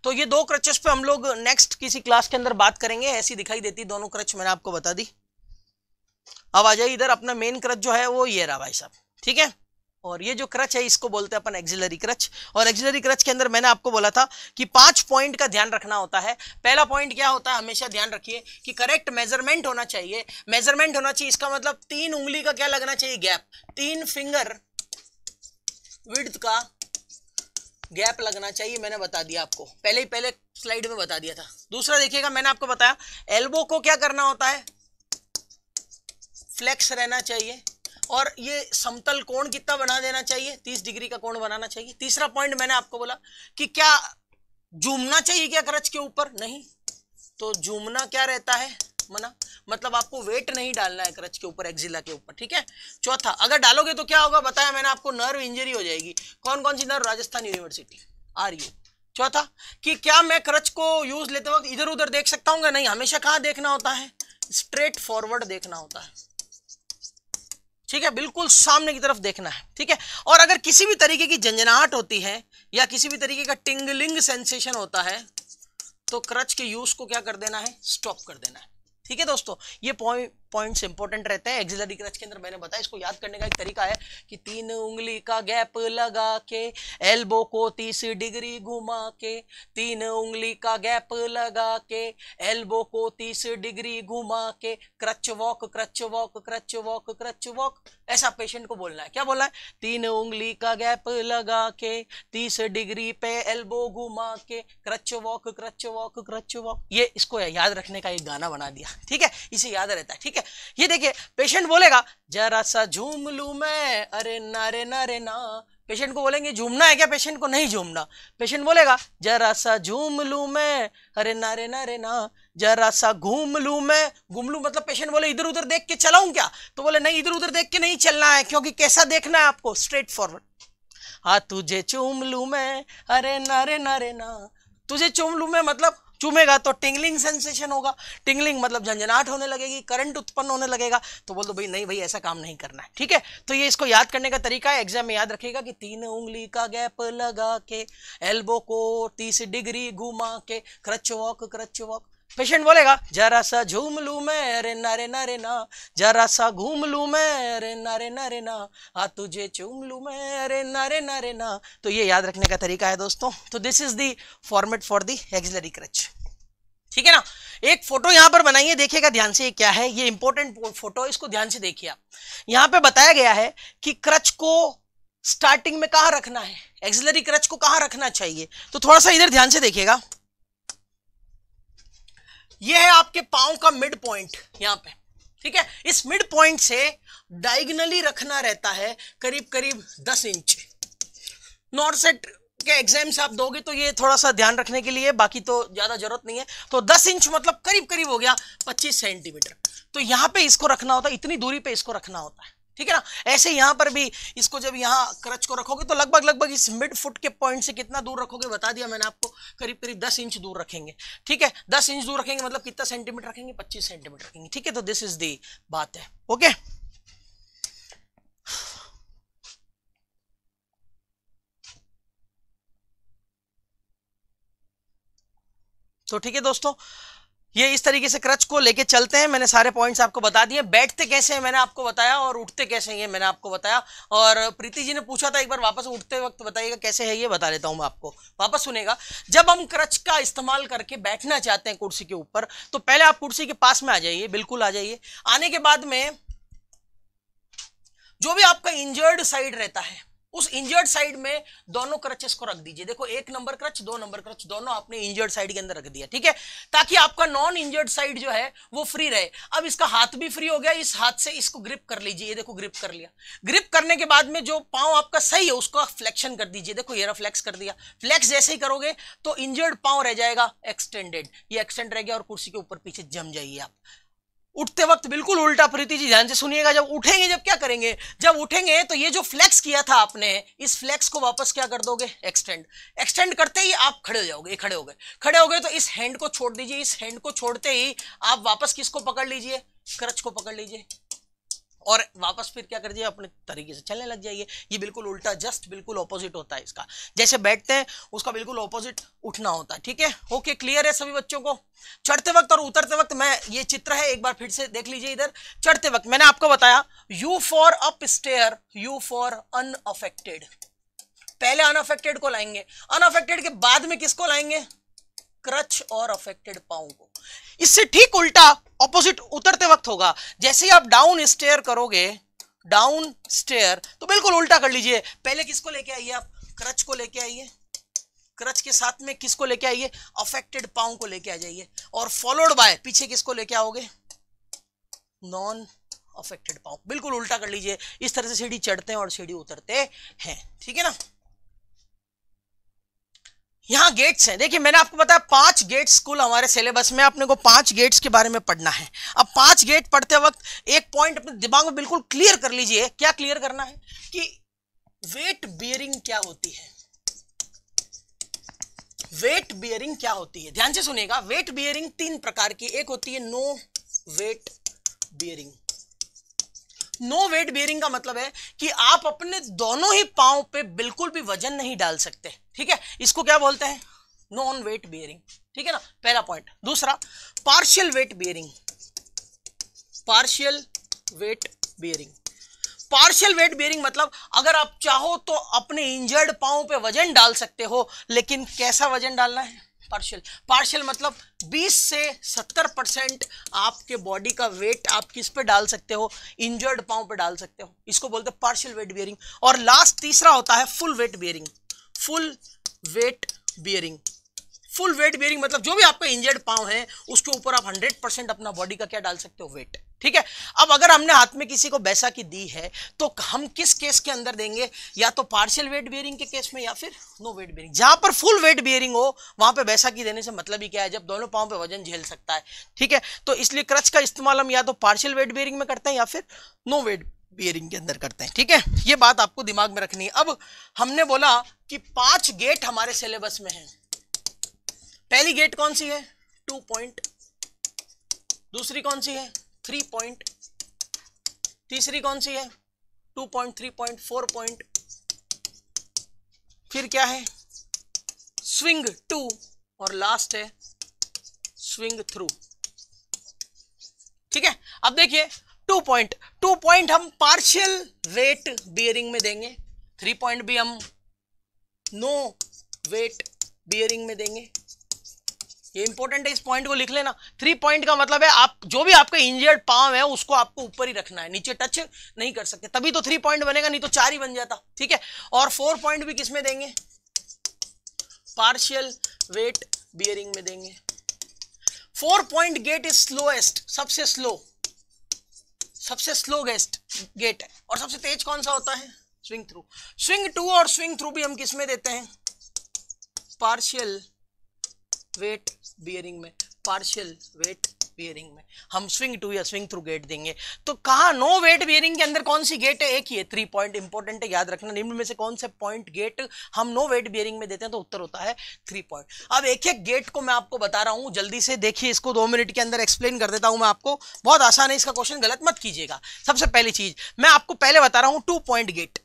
तो ये दो क्रचेस पे हम लोग नेक्स्ट किसी क्लास के अंदर बात करेंगे ऐसी दिखाई देती दोनों क्रच मैंने आपको बता दी अब आ जाइए इधर अपना मेन क्रच जो है वो ये रहा भाई साहब ठीक है और ये जो क्रच है इसको बोलते हैं अपन एक्सिलरी क्रच और एक्सिलरी क्रच के अंदर मैंने आपको बोला था कि पांच पॉइंट का ध्यान रखना होता है पहला पॉइंट क्या होता है हमेशा ध्यान रखिए कि करेक्ट मेजरमेंट होना चाहिए मेजरमेंट होना चाहिए इसका मतलब तीन उंगली का क्या लगना चाहिए गैप तीन फिंगर विड्थ का गैप लगना चाहिए मैंने बता दिया आपको पहले ही पहले स्लाइड में बता दिया था दूसरा देखिएगा मैंने आपको बताया एल्बो को क्या करना होता है फ्लेक्स रहना चाहिए और ये समतल कोण कितना बना देना चाहिए तीस डिग्री का कोण बनाना चाहिए तीसरा पॉइंट मैंने आपको बोला कि क्या जूमना चाहिए क्या क्रच के ऊपर नहीं तो जूमना क्या रहता है मना मतलब आपको वेट नहीं डालना है क्रच के ऊपर एक्जिला के ऊपर ठीक है चौथा अगर डालोगे तो क्या होगा बताया मैंने आपको नर्व इंजरी हो जाएगी कौन कौन सी nerve Rajasthan university are you चौथा कि क्या मैं क्रच को यूज लेते वक्त इधर उधर देख सकता हूँ नहीं हमेशा कहाँ देखना होता है स्ट्रेट फॉरवर्ड देखना होता है ठीक है बिल्कुल सामने की तरफ देखना है ठीक है और अगर किसी भी तरीके की झंझनाहट होती है या किसी भी तरीके का टिंगलिंग सेंसेशन होता है तो क्रच के यूज को क्या कर देना है स्टॉप कर देना है ठीक है दोस्तों ये पॉइंट पॉइंट्स इंपॉर्टेंट रहते हैं एक्सिलरी क्रच के अंदर मैंने बताया इसको याद करने का एक तरीका है कि तीन उंगली का गैप लगा के एल्बो को तीस डिग्री घुमा के तीन उंगली का गैप लगा के एल्बो को तीस डिग्री घुमा के crutch walk crutch walk crutch walk crutch walk ऐसा पेशेंट को बोलना है क्या बोलना है तीन उंगली का गैप लगा के तीस डिग्री पे एल्बो घुमा के crutch walk crutch walk crutch walk ये इसको याद रखने का एक गाना बना दिया ठीक है इसे याद रहता है ठीक है ठीक है ये देखिए पेशेंट बोलेगा जरा सा झूम लू मैं अरे ना रे ना रे ना पेशेंट को बोलेंगे झूमना है क्या पेशेंट को नहीं झूमना पेशेंट बोलेगा जरा सा झूम लू मैं अरे ना रे ना रे ना जरा सा घूम लू मैं घूम लू मतलब पेशेंट बोले इधर उधर देख के चलाऊं क्या तो बोले नहीं इधर उधर देख के नहीं चलना है क्योंकि कैसा देखना है आपको स्ट्रेट फॉरवर्ड हाँ तुझे चूम लू मैं अरे ना रे ना रे ना तुझे चूम लू मैं मतलब चूमेगा तो टिंगलिंग सेंसेशन होगा टिंगलिंग मतलब झंझनाहट होने लगेगी करंट उत्पन्न होने लगेगा तो बोल दो भाई नहीं भाई ऐसा काम नहीं करना है ठीक है तो ये इसको याद करने का तरीका है एग्जाम में याद रखेगा कि तीन उंगली का गैप लगा के एल्बो को तीस डिग्री घुमा के crutch walk crutch walk patient बोलेगा जरा सा झूम लू मैं अरे ना रे ना रे ना जरा सा घूम लू मैं अरे ना रे ना रे ना आ तुझे चूम लू मैं अरे ना रे ना रे ना तो ये याद रखने का तरीका है दोस्तों तो this is the format for the axillary crutch ठीक है ना एक फोटो यहां पर बनाइए देखिएगा ध्यान से क्या है ये इंपॉर्टेंट फोटो इसको ध्यान से देखिए आप यहां पे बताया गया है कि क्रच को स्टार्टिंग में कहा रखना है एक्सिलरी क्रच को कहा रखना चाहिए तो थोड़ा सा इधर ध्यान से देखिएगा ये है आपके पाओ का मिड पॉइंट यहां पे ठीक है इस मिड पॉइंट से डायगनली रखना रहता है करीब करीब दस इंच नॉर्थ सेट के एग्जाम्स आप दोगे तो ये थोड़ा सा ध्यान रखने के लिए बाकी तो ज़्यादा ज़रूरत नहीं है तो दस इंच मतलब करीब करीब हो गया पच्चीस सेंटीमीटर तो यहां पे इसको रखना होता है इतनी दूरी पे इसको रखना होता है ठीक है ना ऐसे यहां पर भी इसको जब यहां क्रच को रखोगे तो लगभग लगभग इस मिड फुट के पॉइंट से कितना दूर रखोगे बता दिया मैंने आपको करीब करीब दस इंच दूर रखेंगे ठीक है दस इंच दूर रखेंगे मतलब कितना सेंटीमीटर रखेंगे पच्चीस सेंटीमीटर रखेंगे ठीक है तो दिस इज दी बात है ओके तो ठीक है दोस्तों ये इस तरीके से क्रच को लेके चलते हैं मैंने सारे पॉइंट्स आपको बता दिए बैठते कैसे हैं मैंने आपको बताया और उठते कैसे हैं ये मैंने आपको बताया और प्रीति जी ने पूछा था एक बार वापस उठते वक्त बताइएगा कैसे है ये बता देता हूँ मैं आपको वापस सुनेगा जब हम क्रच का इस्तेमाल करके बैठना चाहते हैं कुर्सी के ऊपर तो पहले आप कुर्सी के पास में आ जाइए बिल्कुल आ जाइए आने के बाद में जो भी आपका इंजर्ड साइड रहता है उस इंजर्ड साइड में दोनों क्रचेस को रख दीजिए देखो एक नंबर क्रच दो नंबर क्रच दोनों आपने इंजर्ड साइड के अंदर रख दिया ठीक है ताकि आपका नॉन इंजर्ड साइड जो है वो फ्री रहे अब इसका हाथ भी फ्री हो गया इस हाथ से इसको ग्रिप कर लीजिए ये देखो ग्रिप कर लिया ग्रिप करने के बाद में जो पाँव आपका सही है उसका फ्लेक्शन कर दीजिए देखो ये फ्लेक्स कर दिया फ्लेक्स जैसे ही करोगे तो इंजर्ड पाँव रह जाएगा एक्सटेंडेड ये एक्सटेंड रह गया और कुर्सी के ऊपर पीछे जम जाइए आप उठते वक्त बिल्कुल उल्टा प्रीति जी ध्यान से सुनिएगा जब उठेंगे जब क्या करेंगे जब उठेंगे तो ये जो फ्लेक्स किया था आपने इस फ्लेक्स को वापस क्या कर दोगे एक्सटेंड एक्सटेंड करते ही आप खड़े हो जाओगे खड़े हो गए खड़े हो गए तो इस हैंड को छोड़ दीजिए इस हैंड को छोड़ते ही आप वापस किसको पकड़ लीजिए क्रच को पकड़ लीजिए और वापस फिर क्या कर जाइए अपने तरीके से चलने लग जाइए ये बिल्कुल उल्टा जस्ट बिल्कुल ऑपोजिट होता है इसका जैसे बैठते हैं उसका बिल्कुल ऑपोजिट उठना होता है ठीक है ओके क्लियर है सभी बच्चों को चढ़ते वक्त और उतरते वक्त मैं ये चित्र है एक बार फिर से देख लीजिए इधर चढ़ते वक्त मैंने आपको बताया U for up stair U for unaffected पहले अनअफेक्टेड को लाएंगे अनअफेक्टेड के बाद में किसको लाएंगे क्रच और अफेक्टेड पाओ को इससे ठीक उल्टा ऑपोजिट उतरते वक्त होगा जैसे ही आप डाउन स्टेयर करोगे डाउन स्टेयर तो बिल्कुल उल्टा कर लीजिए पहले किसको लेके आइए आप क्रच को लेके आइए क्रच के साथ में किसको लेके आइए अफेक्टेड पाओ को लेके आ जाइए और फॉलोड बाय पीछे किसको लेके आओगे नॉन अफेक्टेड पाओ बिल्कुल उल्टा कर लीजिए इस तरह से सीढ़ी चढ़ते हैं और सीढ़ी उतरते हैं ठीक है ना यहाँ गेट्स हैं देखिए मैंने आपको बताया पांच गेट्स स्कूल हमारे सिलेबस में अपने को पांच गेट्स के बारे में पढ़ना है अब पांच गेट पढ़ते वक्त एक पॉइंट अपने दिमाग में बिल्कुल क्लियर कर लीजिए क्या क्लियर करना है कि वेट बियरिंग क्या होती है वेट बियरिंग क्या होती है ध्यान से सुनेगा वेट बियरिंग तीन प्रकार की एक होती है no weight bearing no weight bearing का मतलब है कि आप अपने दोनों ही पाओ पे बिल्कुल भी वजन नहीं डाल सकते ठीक है इसको क्या बोलते हैं नॉन वेट बेयरिंग ठीक है ना पहला पॉइंट दूसरा partial weight bearing partial weight bearing partial weight bearing मतलब अगर आप चाहो तो अपने इंजर्ड पाओ पे वजन डाल सकते हो लेकिन कैसा वजन डालना है पार्शियल पार्शियल मतलब 20 से 70 परसेंट आपके बॉडी का वेट आप किस पे डाल सकते हो इंजर्ड पाँव पे डाल सकते हो इसको बोलते हैं पार्शियल वेट बियरिंग और लास्ट तीसरा होता है full weight bearing full weight bearing full weight bearing मतलब जो भी आपका इंजर्ड पाँव है उसके ऊपर आप 100 परसेंट अपना बॉडी का क्या डाल सकते हो वेट ठीक है अब अगर हमने हाथ में किसी को बैसाखी दी है तो हम किस केस के अंदर देंगे या तो पार्शियल वेट बियरिंग के केस में या फिर नो वेट बियरिंग जहां पर फुल वेट बियरिंग हो वहां पे बैसाखी देने से मतलब ही क्या है जब दोनों पाओं पे वजन झेल सकता है ठीक है तो इसलिए क्रच का इस्तेमाल हम या तो पार्शियल वेट बियरिंग में करते हैं या फिर नो वेट बियरिंग के अंदर करते हैं ठीक है ये बात आपको दिमाग में रखनी है अब हमने बोला कि पांच गेट हमारे सिलेबस में है पहली गेट कौन सी है टू पॉइंट दूसरी कौन सी है थ्री पॉइंट तीसरी कौन सी है two point three point four point फिर क्या है स्विंग टू और लास्ट है स्विंग थ्रू ठीक है अब देखिए टू पॉइंट टू पॉइंट हम पार्शियल वेट बियरिंग में देंगे थ्री पॉइंट भी हम नो वेट बियरिंग में देंगे ये इंपॉर्टेंट है इस पॉइंट को लिख लेना थ्री पॉइंट का मतलब है आप जो भी आपका इंजर्ड पाव है उसको आपको ऊपर ही रखना है नीचे टच नहीं कर सकते तभी तो थ्री पॉइंट बनेगा नहीं तो चार ही बन जाता ठीक है और फोर पॉइंट भी किसमें देंगे पार्शियल वेट बियरिंग में देंगे four point gait is slowest सबसे स्लो सबसे स्लो गेस्ट गेट है और सबसे तेज कौन सा होता है स्विंग थ्रू स्विंग टू और स्विंग थ्रू भी हम किसमें देते हैं पार्शियल वेट बियरिंग में पार्शियल वेट बियरिंग में हम स्विंग टू या स्विंग थ्रू गेट देंगे तो कहा नो वेट बियरिंग के अंदर कौन सी गेट है एक ही है थ्री पॉइंट इंपॉर्टेंट है याद रखना निम्न में से कौन से पॉइंट गेट हम नो वेट बियरिंग में देते हैं तो उत्तर होता है थ्री पॉइंट अब एक एक गेट को मैं आपको बता रहा हूं जल्दी से देखिए इसको दो मिनट के अंदर एक्सप्लेन कर देता हूँ मैं आपको बहुत आसान है इसका क्वेश्चन गलत मत कीजिएगा सबसे पहली चीज मैं आपको पहले बता रहा हूँ टू पॉइंट गेट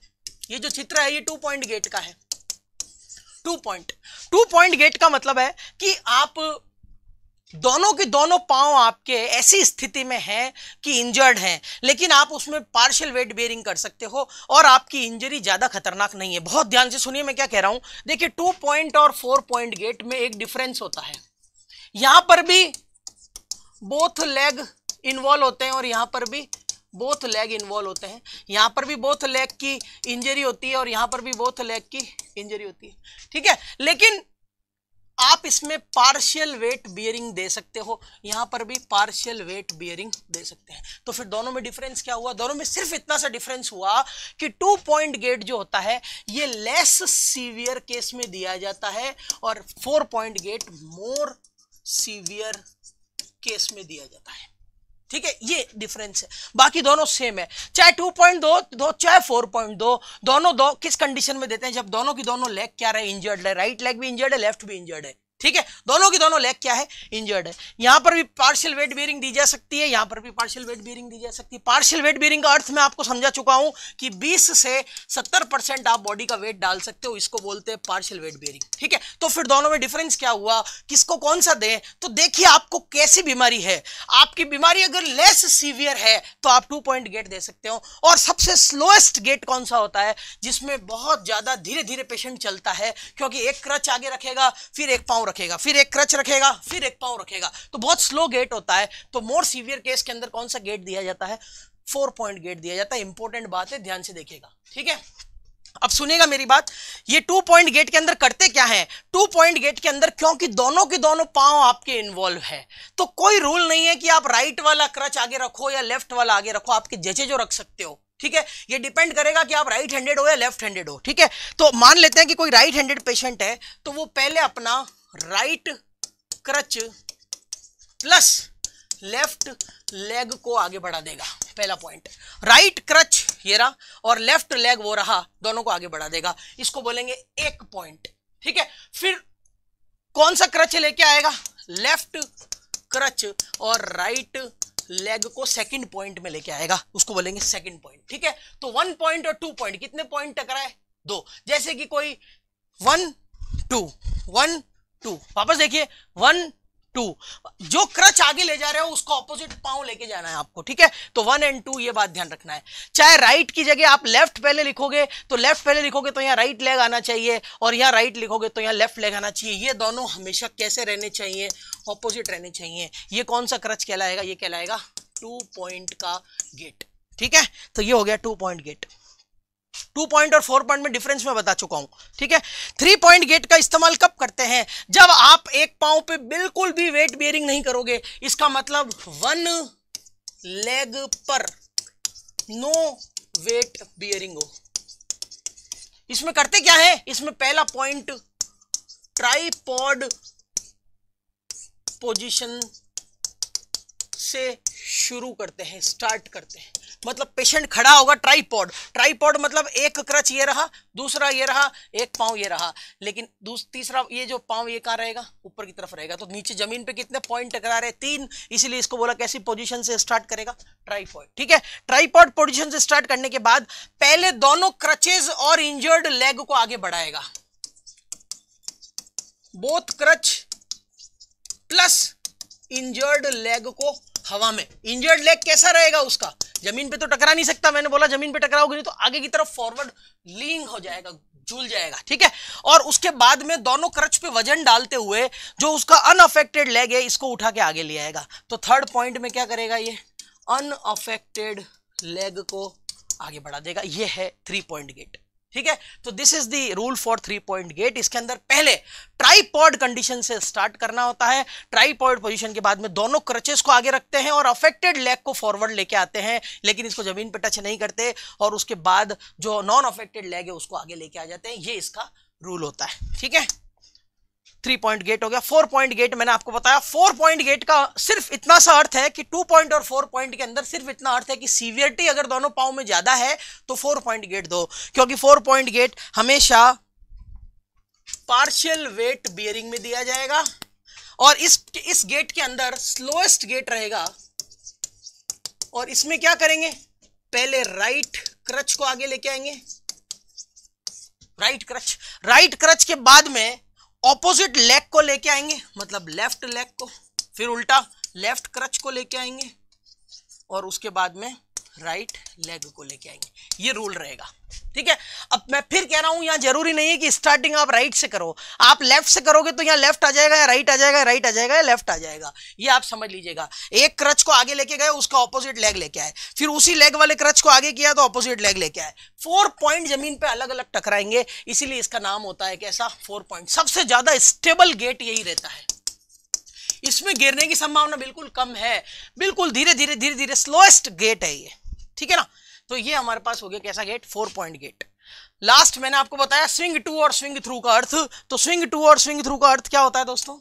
ये जो चित्र है ये टू पॉइंट गेट का है two point two point gait का मतलब है कि आप दोनों के दोनों पांव आपके ऐसी स्थिति में हैं कि इंजर्ड हैं लेकिन आप उसमें पार्शियल वेट बेयरिंग कर सकते हो और आपकी इंजरी ज़्यादा खतरनाक नहीं है बहुत ध्यान से सुनिए मैं क्या कह रहा हूं देखिए टू पॉइंट और फोर पॉइंट गेट में एक डिफरेंस होता है यहां पर भी बोथ लेग इन्वॉल्व होते हैं और यहां पर भी बोथ लेग इन्वॉल्व होते हैं यहाँ पर भी बोथ लेग की इंजरी होती है और यहाँ पर भी बोथ लेग की इंजरी होती है ठीक है लेकिन आप इसमें पार्शियल वेट बियरिंग दे सकते हो यहां पर भी पार्शियल वेट बियरिंग दे सकते हैं तो फिर दोनों में डिफरेंस क्या हुआ दोनों में सिर्फ इतना सा डिफरेंस हुआ कि टू पॉइंट गेट जो होता है ये लेस सीवियर केस में दिया जाता है और four point gait more severe case में दिया जाता है ठीक है ये डिफरेंस है बाकी दोनों सेम है चाहे टू पॉइंट दो दो चाहे फोर पॉइंट दो दोनों दो किस कंडीशन में देते हैं जब दोनों की दोनों लेग क्या रहे इंजर्ड है राइट लेग भी इंजर्ड है लेफ्ट भी इंजर्ड है ठीक है दोनों की दोनों लेग क्या है इंजर्ड है यहां पर भी पार्शियल वेट बियरिंग दी जा सकती है यहां पर भी पार्शियल वेट बियरिंग दी जा सकती है पार्शियल वेट बियरिंग का अर्थ मैं आपको समझा चुका हूं कि 20 से 70 परसेंट आप बॉडी का वेट डाल सकते हो इसको बोलते हैं पार्शियल वेट बियरिंग ठीक है तो फिर दोनों में डिफरेंस क्या हुआ किसको कौन सा दें तो देखिए आपको कैसी बीमारी है आपकी बीमारी अगर लेस सीवियर है तो आप टू पॉइंट गेट दे सकते हो और सबसे स्लोएस्ट गेट कौन सा होता है जिसमें बहुत ज्यादा धीरे धीरे पेशेंट चलता है क्योंकि एक क्रच आगे रखेगा फिर एक पाँव रखेगा फिर एक क्रच रखेगा फिर एक पाव रखेगा तो बहुत स्लो गेट होता है तो मोर सीवियर केस के अंदर कौन सा गेट दिया जाता है फोर पॉइंट गेट दिया जाता है इंपॉर्टेंट बात है ध्यान से देखेगा ठीक है अब सुनेगा मेरी बात ये टू पॉइंट गेट के अंदर करते क्या है टू पॉइंट गेट के अंदर क्योंकि दोनों के दोनों पांव आपके इन्वॉल्व है तो कोई रूल नहीं है कि आप राइट वाला क्रच आगे रखो या लेफ्ट वाला आगे रखो आपके जजे जो रख सकते हो ठीक है ये डिपेंड करेगा कि आप राइट हैंडेड हो या लेफ्ट हैंडेड हो ठीक है तो मान लेते हैं कि कोई राइट हैंडेड पेशेंट है तो वो पहले अपना right crutch plus left leg को आगे बढ़ा देगा पहला पॉइंट राइट क्रच ये रहा और लेफ्ट लेग वो रहा दोनों को आगे बढ़ा देगा इसको बोलेंगे एक पॉइंट ठीक है फिर कौन सा क्रच लेके आएगा लेफ्ट क्रच और राइट लेग को सेकंड पॉइंट में लेके आएगा उसको बोलेंगे सेकंड पॉइंट ठीक है तो वन पॉइंट और टू पॉइंट कितने पॉइंट टकराए दो जैसे कि कोई वन टू वन टू वापस देखिए वन टू जो क्रच आगे ले जा रहे हो उसको ऑपोजिट पांव लेके जाना है आपको ठीक है तो वन एंड टू ये बात ध्यान रखना है चाहे राइट की जगह आप लेफ्ट पहले लिखोगे तो लेफ्ट पहले लिखोगे तो यहाँ राइट लेग आना चाहिए और यहाँ राइट लिखोगे तो यहाँ लेफ्ट लेग आना चाहिए ये दोनों हमेशा कैसे रहने चाहिए ऑपोजिट रहने चाहिए ये कौन सा क्रच कहलाएगा ये कहलाएगा टू पॉइंट का गेट ठीक है तो ये हो गया two point gait two point और फोर पॉइंट में डिफरेंस में बता चुका हूं ठीक है थ्री पॉइंट गेट का इस्तेमाल कब करते हैं जब आप एक पाव पे बिल्कुल भी वेट बेयरिंग नहीं करोगे इसका मतलब वन लेग पर नो वेट बियरिंग हो इसमें करते क्या है इसमें पहला पॉइंट ट्राईपॉड पोजीशन से शुरू करते हैं स्टार्ट करते हैं मतलब पेशेंट खड़ा होगा ट्राईपॉड ट्राईपॉड मतलब एक क्रच ये रहा दूसरा ये रहा एक पाँव ये रहा लेकिन तीसरा ये जो पाँव ये कहाँ रहेगा ऊपर की तरफ रहेगा तो नीचे जमीन पे कितने पॉइंट टकरा रहे तीन इसीलिए इसको बोला कैसी पोजिशन से स्टार्ट करेगा ट्राईपॉड ठीक है ट्राईपॉड पोजिशन से स्टार्ट करने के बाद पहले दोनों क्रचेज और इंजर्ड लेग को आगे बढ़ाएगा both crutch plus injured leg को हवा में इंजर्ड लेग कैसा रहेगा उसका जमीन पे तो टकरा नहीं सकता मैंने बोला जमीन पे टकराओगे नहीं तो आगे की तरफ फॉरवर्ड लीन हो जाएगा झूल जाएगा ठीक है और उसके बाद में दोनों क्रच पे वजन डालते हुए जो उसका अनअफेक्टेड लेग है इसको उठा के आगे ले आएगा तो थर्ड पॉइंट में क्या करेगा ये अनअफेक्टेड लेग को आगे बढ़ा देगा ये है थ्री पॉइंट गेट ठीक है तो this is the rule for three point gait इसके अंदर पहले ट्राईपॉड कंडीशन से स्टार्ट करना होता है ट्राईपॉड पोजीशन के बाद में दोनों क्रचेस को आगे रखते हैं और अफेक्टेड लेग को फॉरवर्ड लेके आते हैं लेकिन इसको जमीन पे टच नहीं करते और उसके बाद जो नॉन अफेक्टेड लेग है उसको आगे लेके आ जाते हैं ये इसका रूल होता है ठीक है थ्री पॉइंट गेट हो गया फोर पॉइंट गेट मैंने आपको बताया फोर पॉइंट गेट का सिर्फ इतना सा अर्थ है कि टू पॉइंट और फोर पॉइंट के अंदर सिर्फ इतना अर्थ है कि सीवियरिटी अगर दोनों पाओ में ज्यादा है तो फोर पॉइंट गेट दो क्योंकि फोर पॉइंट गेट हमेशा पार्शियल वेट बियरिंग में दिया जाएगा और इस इस गेट के अंदर स्लोएस्ट गेट रहेगा और इसमें क्या करेंगे पहले राइट क्रच को आगे लेके आएंगे राइट क्रच राइट क्रच के बाद में ऑपोजिट लेग को लेके आएंगे मतलब लेफ्ट लेग को फिर उल्टा लेफ्ट क्रच को लेके आएंगे और उसके बाद में राइट लेग को लेके आएंगे ये रूल रहेगा ठीक है अब मैं फिर कह रहा हूं यहां जरूरी नहीं है कि स्टार्टिंग आप राइट से करो आप लेफ्ट से करोगे तो यहां लेफ्ट आ जाएगा या राइट आ जाएगा राइट आ जाएगा या लेफ्ट आ जाएगा ये आप समझ लीजिएगा एक क्रच को आगे लेके गए उसका ऑपोजिट लेग लेके आए फिर उसी लेग वाले क्रच को आगे किया तो ऑपोजिट लेग लेके आए फोर पॉइंट जमीन पर अलग अलग टकराएंगे इसीलिए इसका नाम होता है कैसा फोर पॉइंट सबसे ज्यादा स्टेबल गेट यही रहता है इसमें गिरने की संभावना बिल्कुल कम है बिल्कुल धीरे धीरे धीरे धीरे स्लोएस्ट गेट है ये ठीक है ना तो ये हमारे पास हो गया कैसा gait four point gait last मैंने आपको बताया स्विंग टू और स्विंग थ्रू का अर्थ तो स्विंग टू और स्विंग थ्रू का अर्थ क्या होता है दोस्तों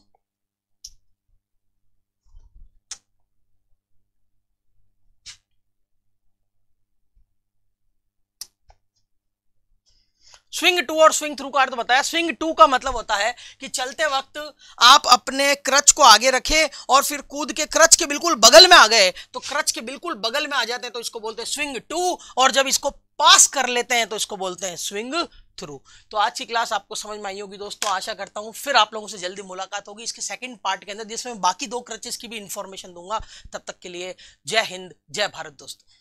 स्विंग टू और स्विंग थ्रू का अर्थ बताया स्विंग टू का मतलब होता है कि चलते वक्त आप अपने क्रच को आगे रखें और फिर कूद के क्रच के बिल्कुल बगल में आ गए तो क्रच के बिल्कुल बगल में आ जाते हैं तो इसको बोलते हैं स्विंग टू और जब इसको पास कर लेते हैं तो इसको बोलते हैं स्विंग थ्रू तो आज की क्लास आपको समझ में आई होगी दोस्तों आशा करता हूं फिर आप लोगों से जल्दी मुलाकात होगी इसके सेकेंड पार्ट के अंदर जिसमें बाकी दो क्रचेस की भी इन्फॉर्मेशन दूंगा तब तक के लिए जय हिंद जय भारत दोस्तों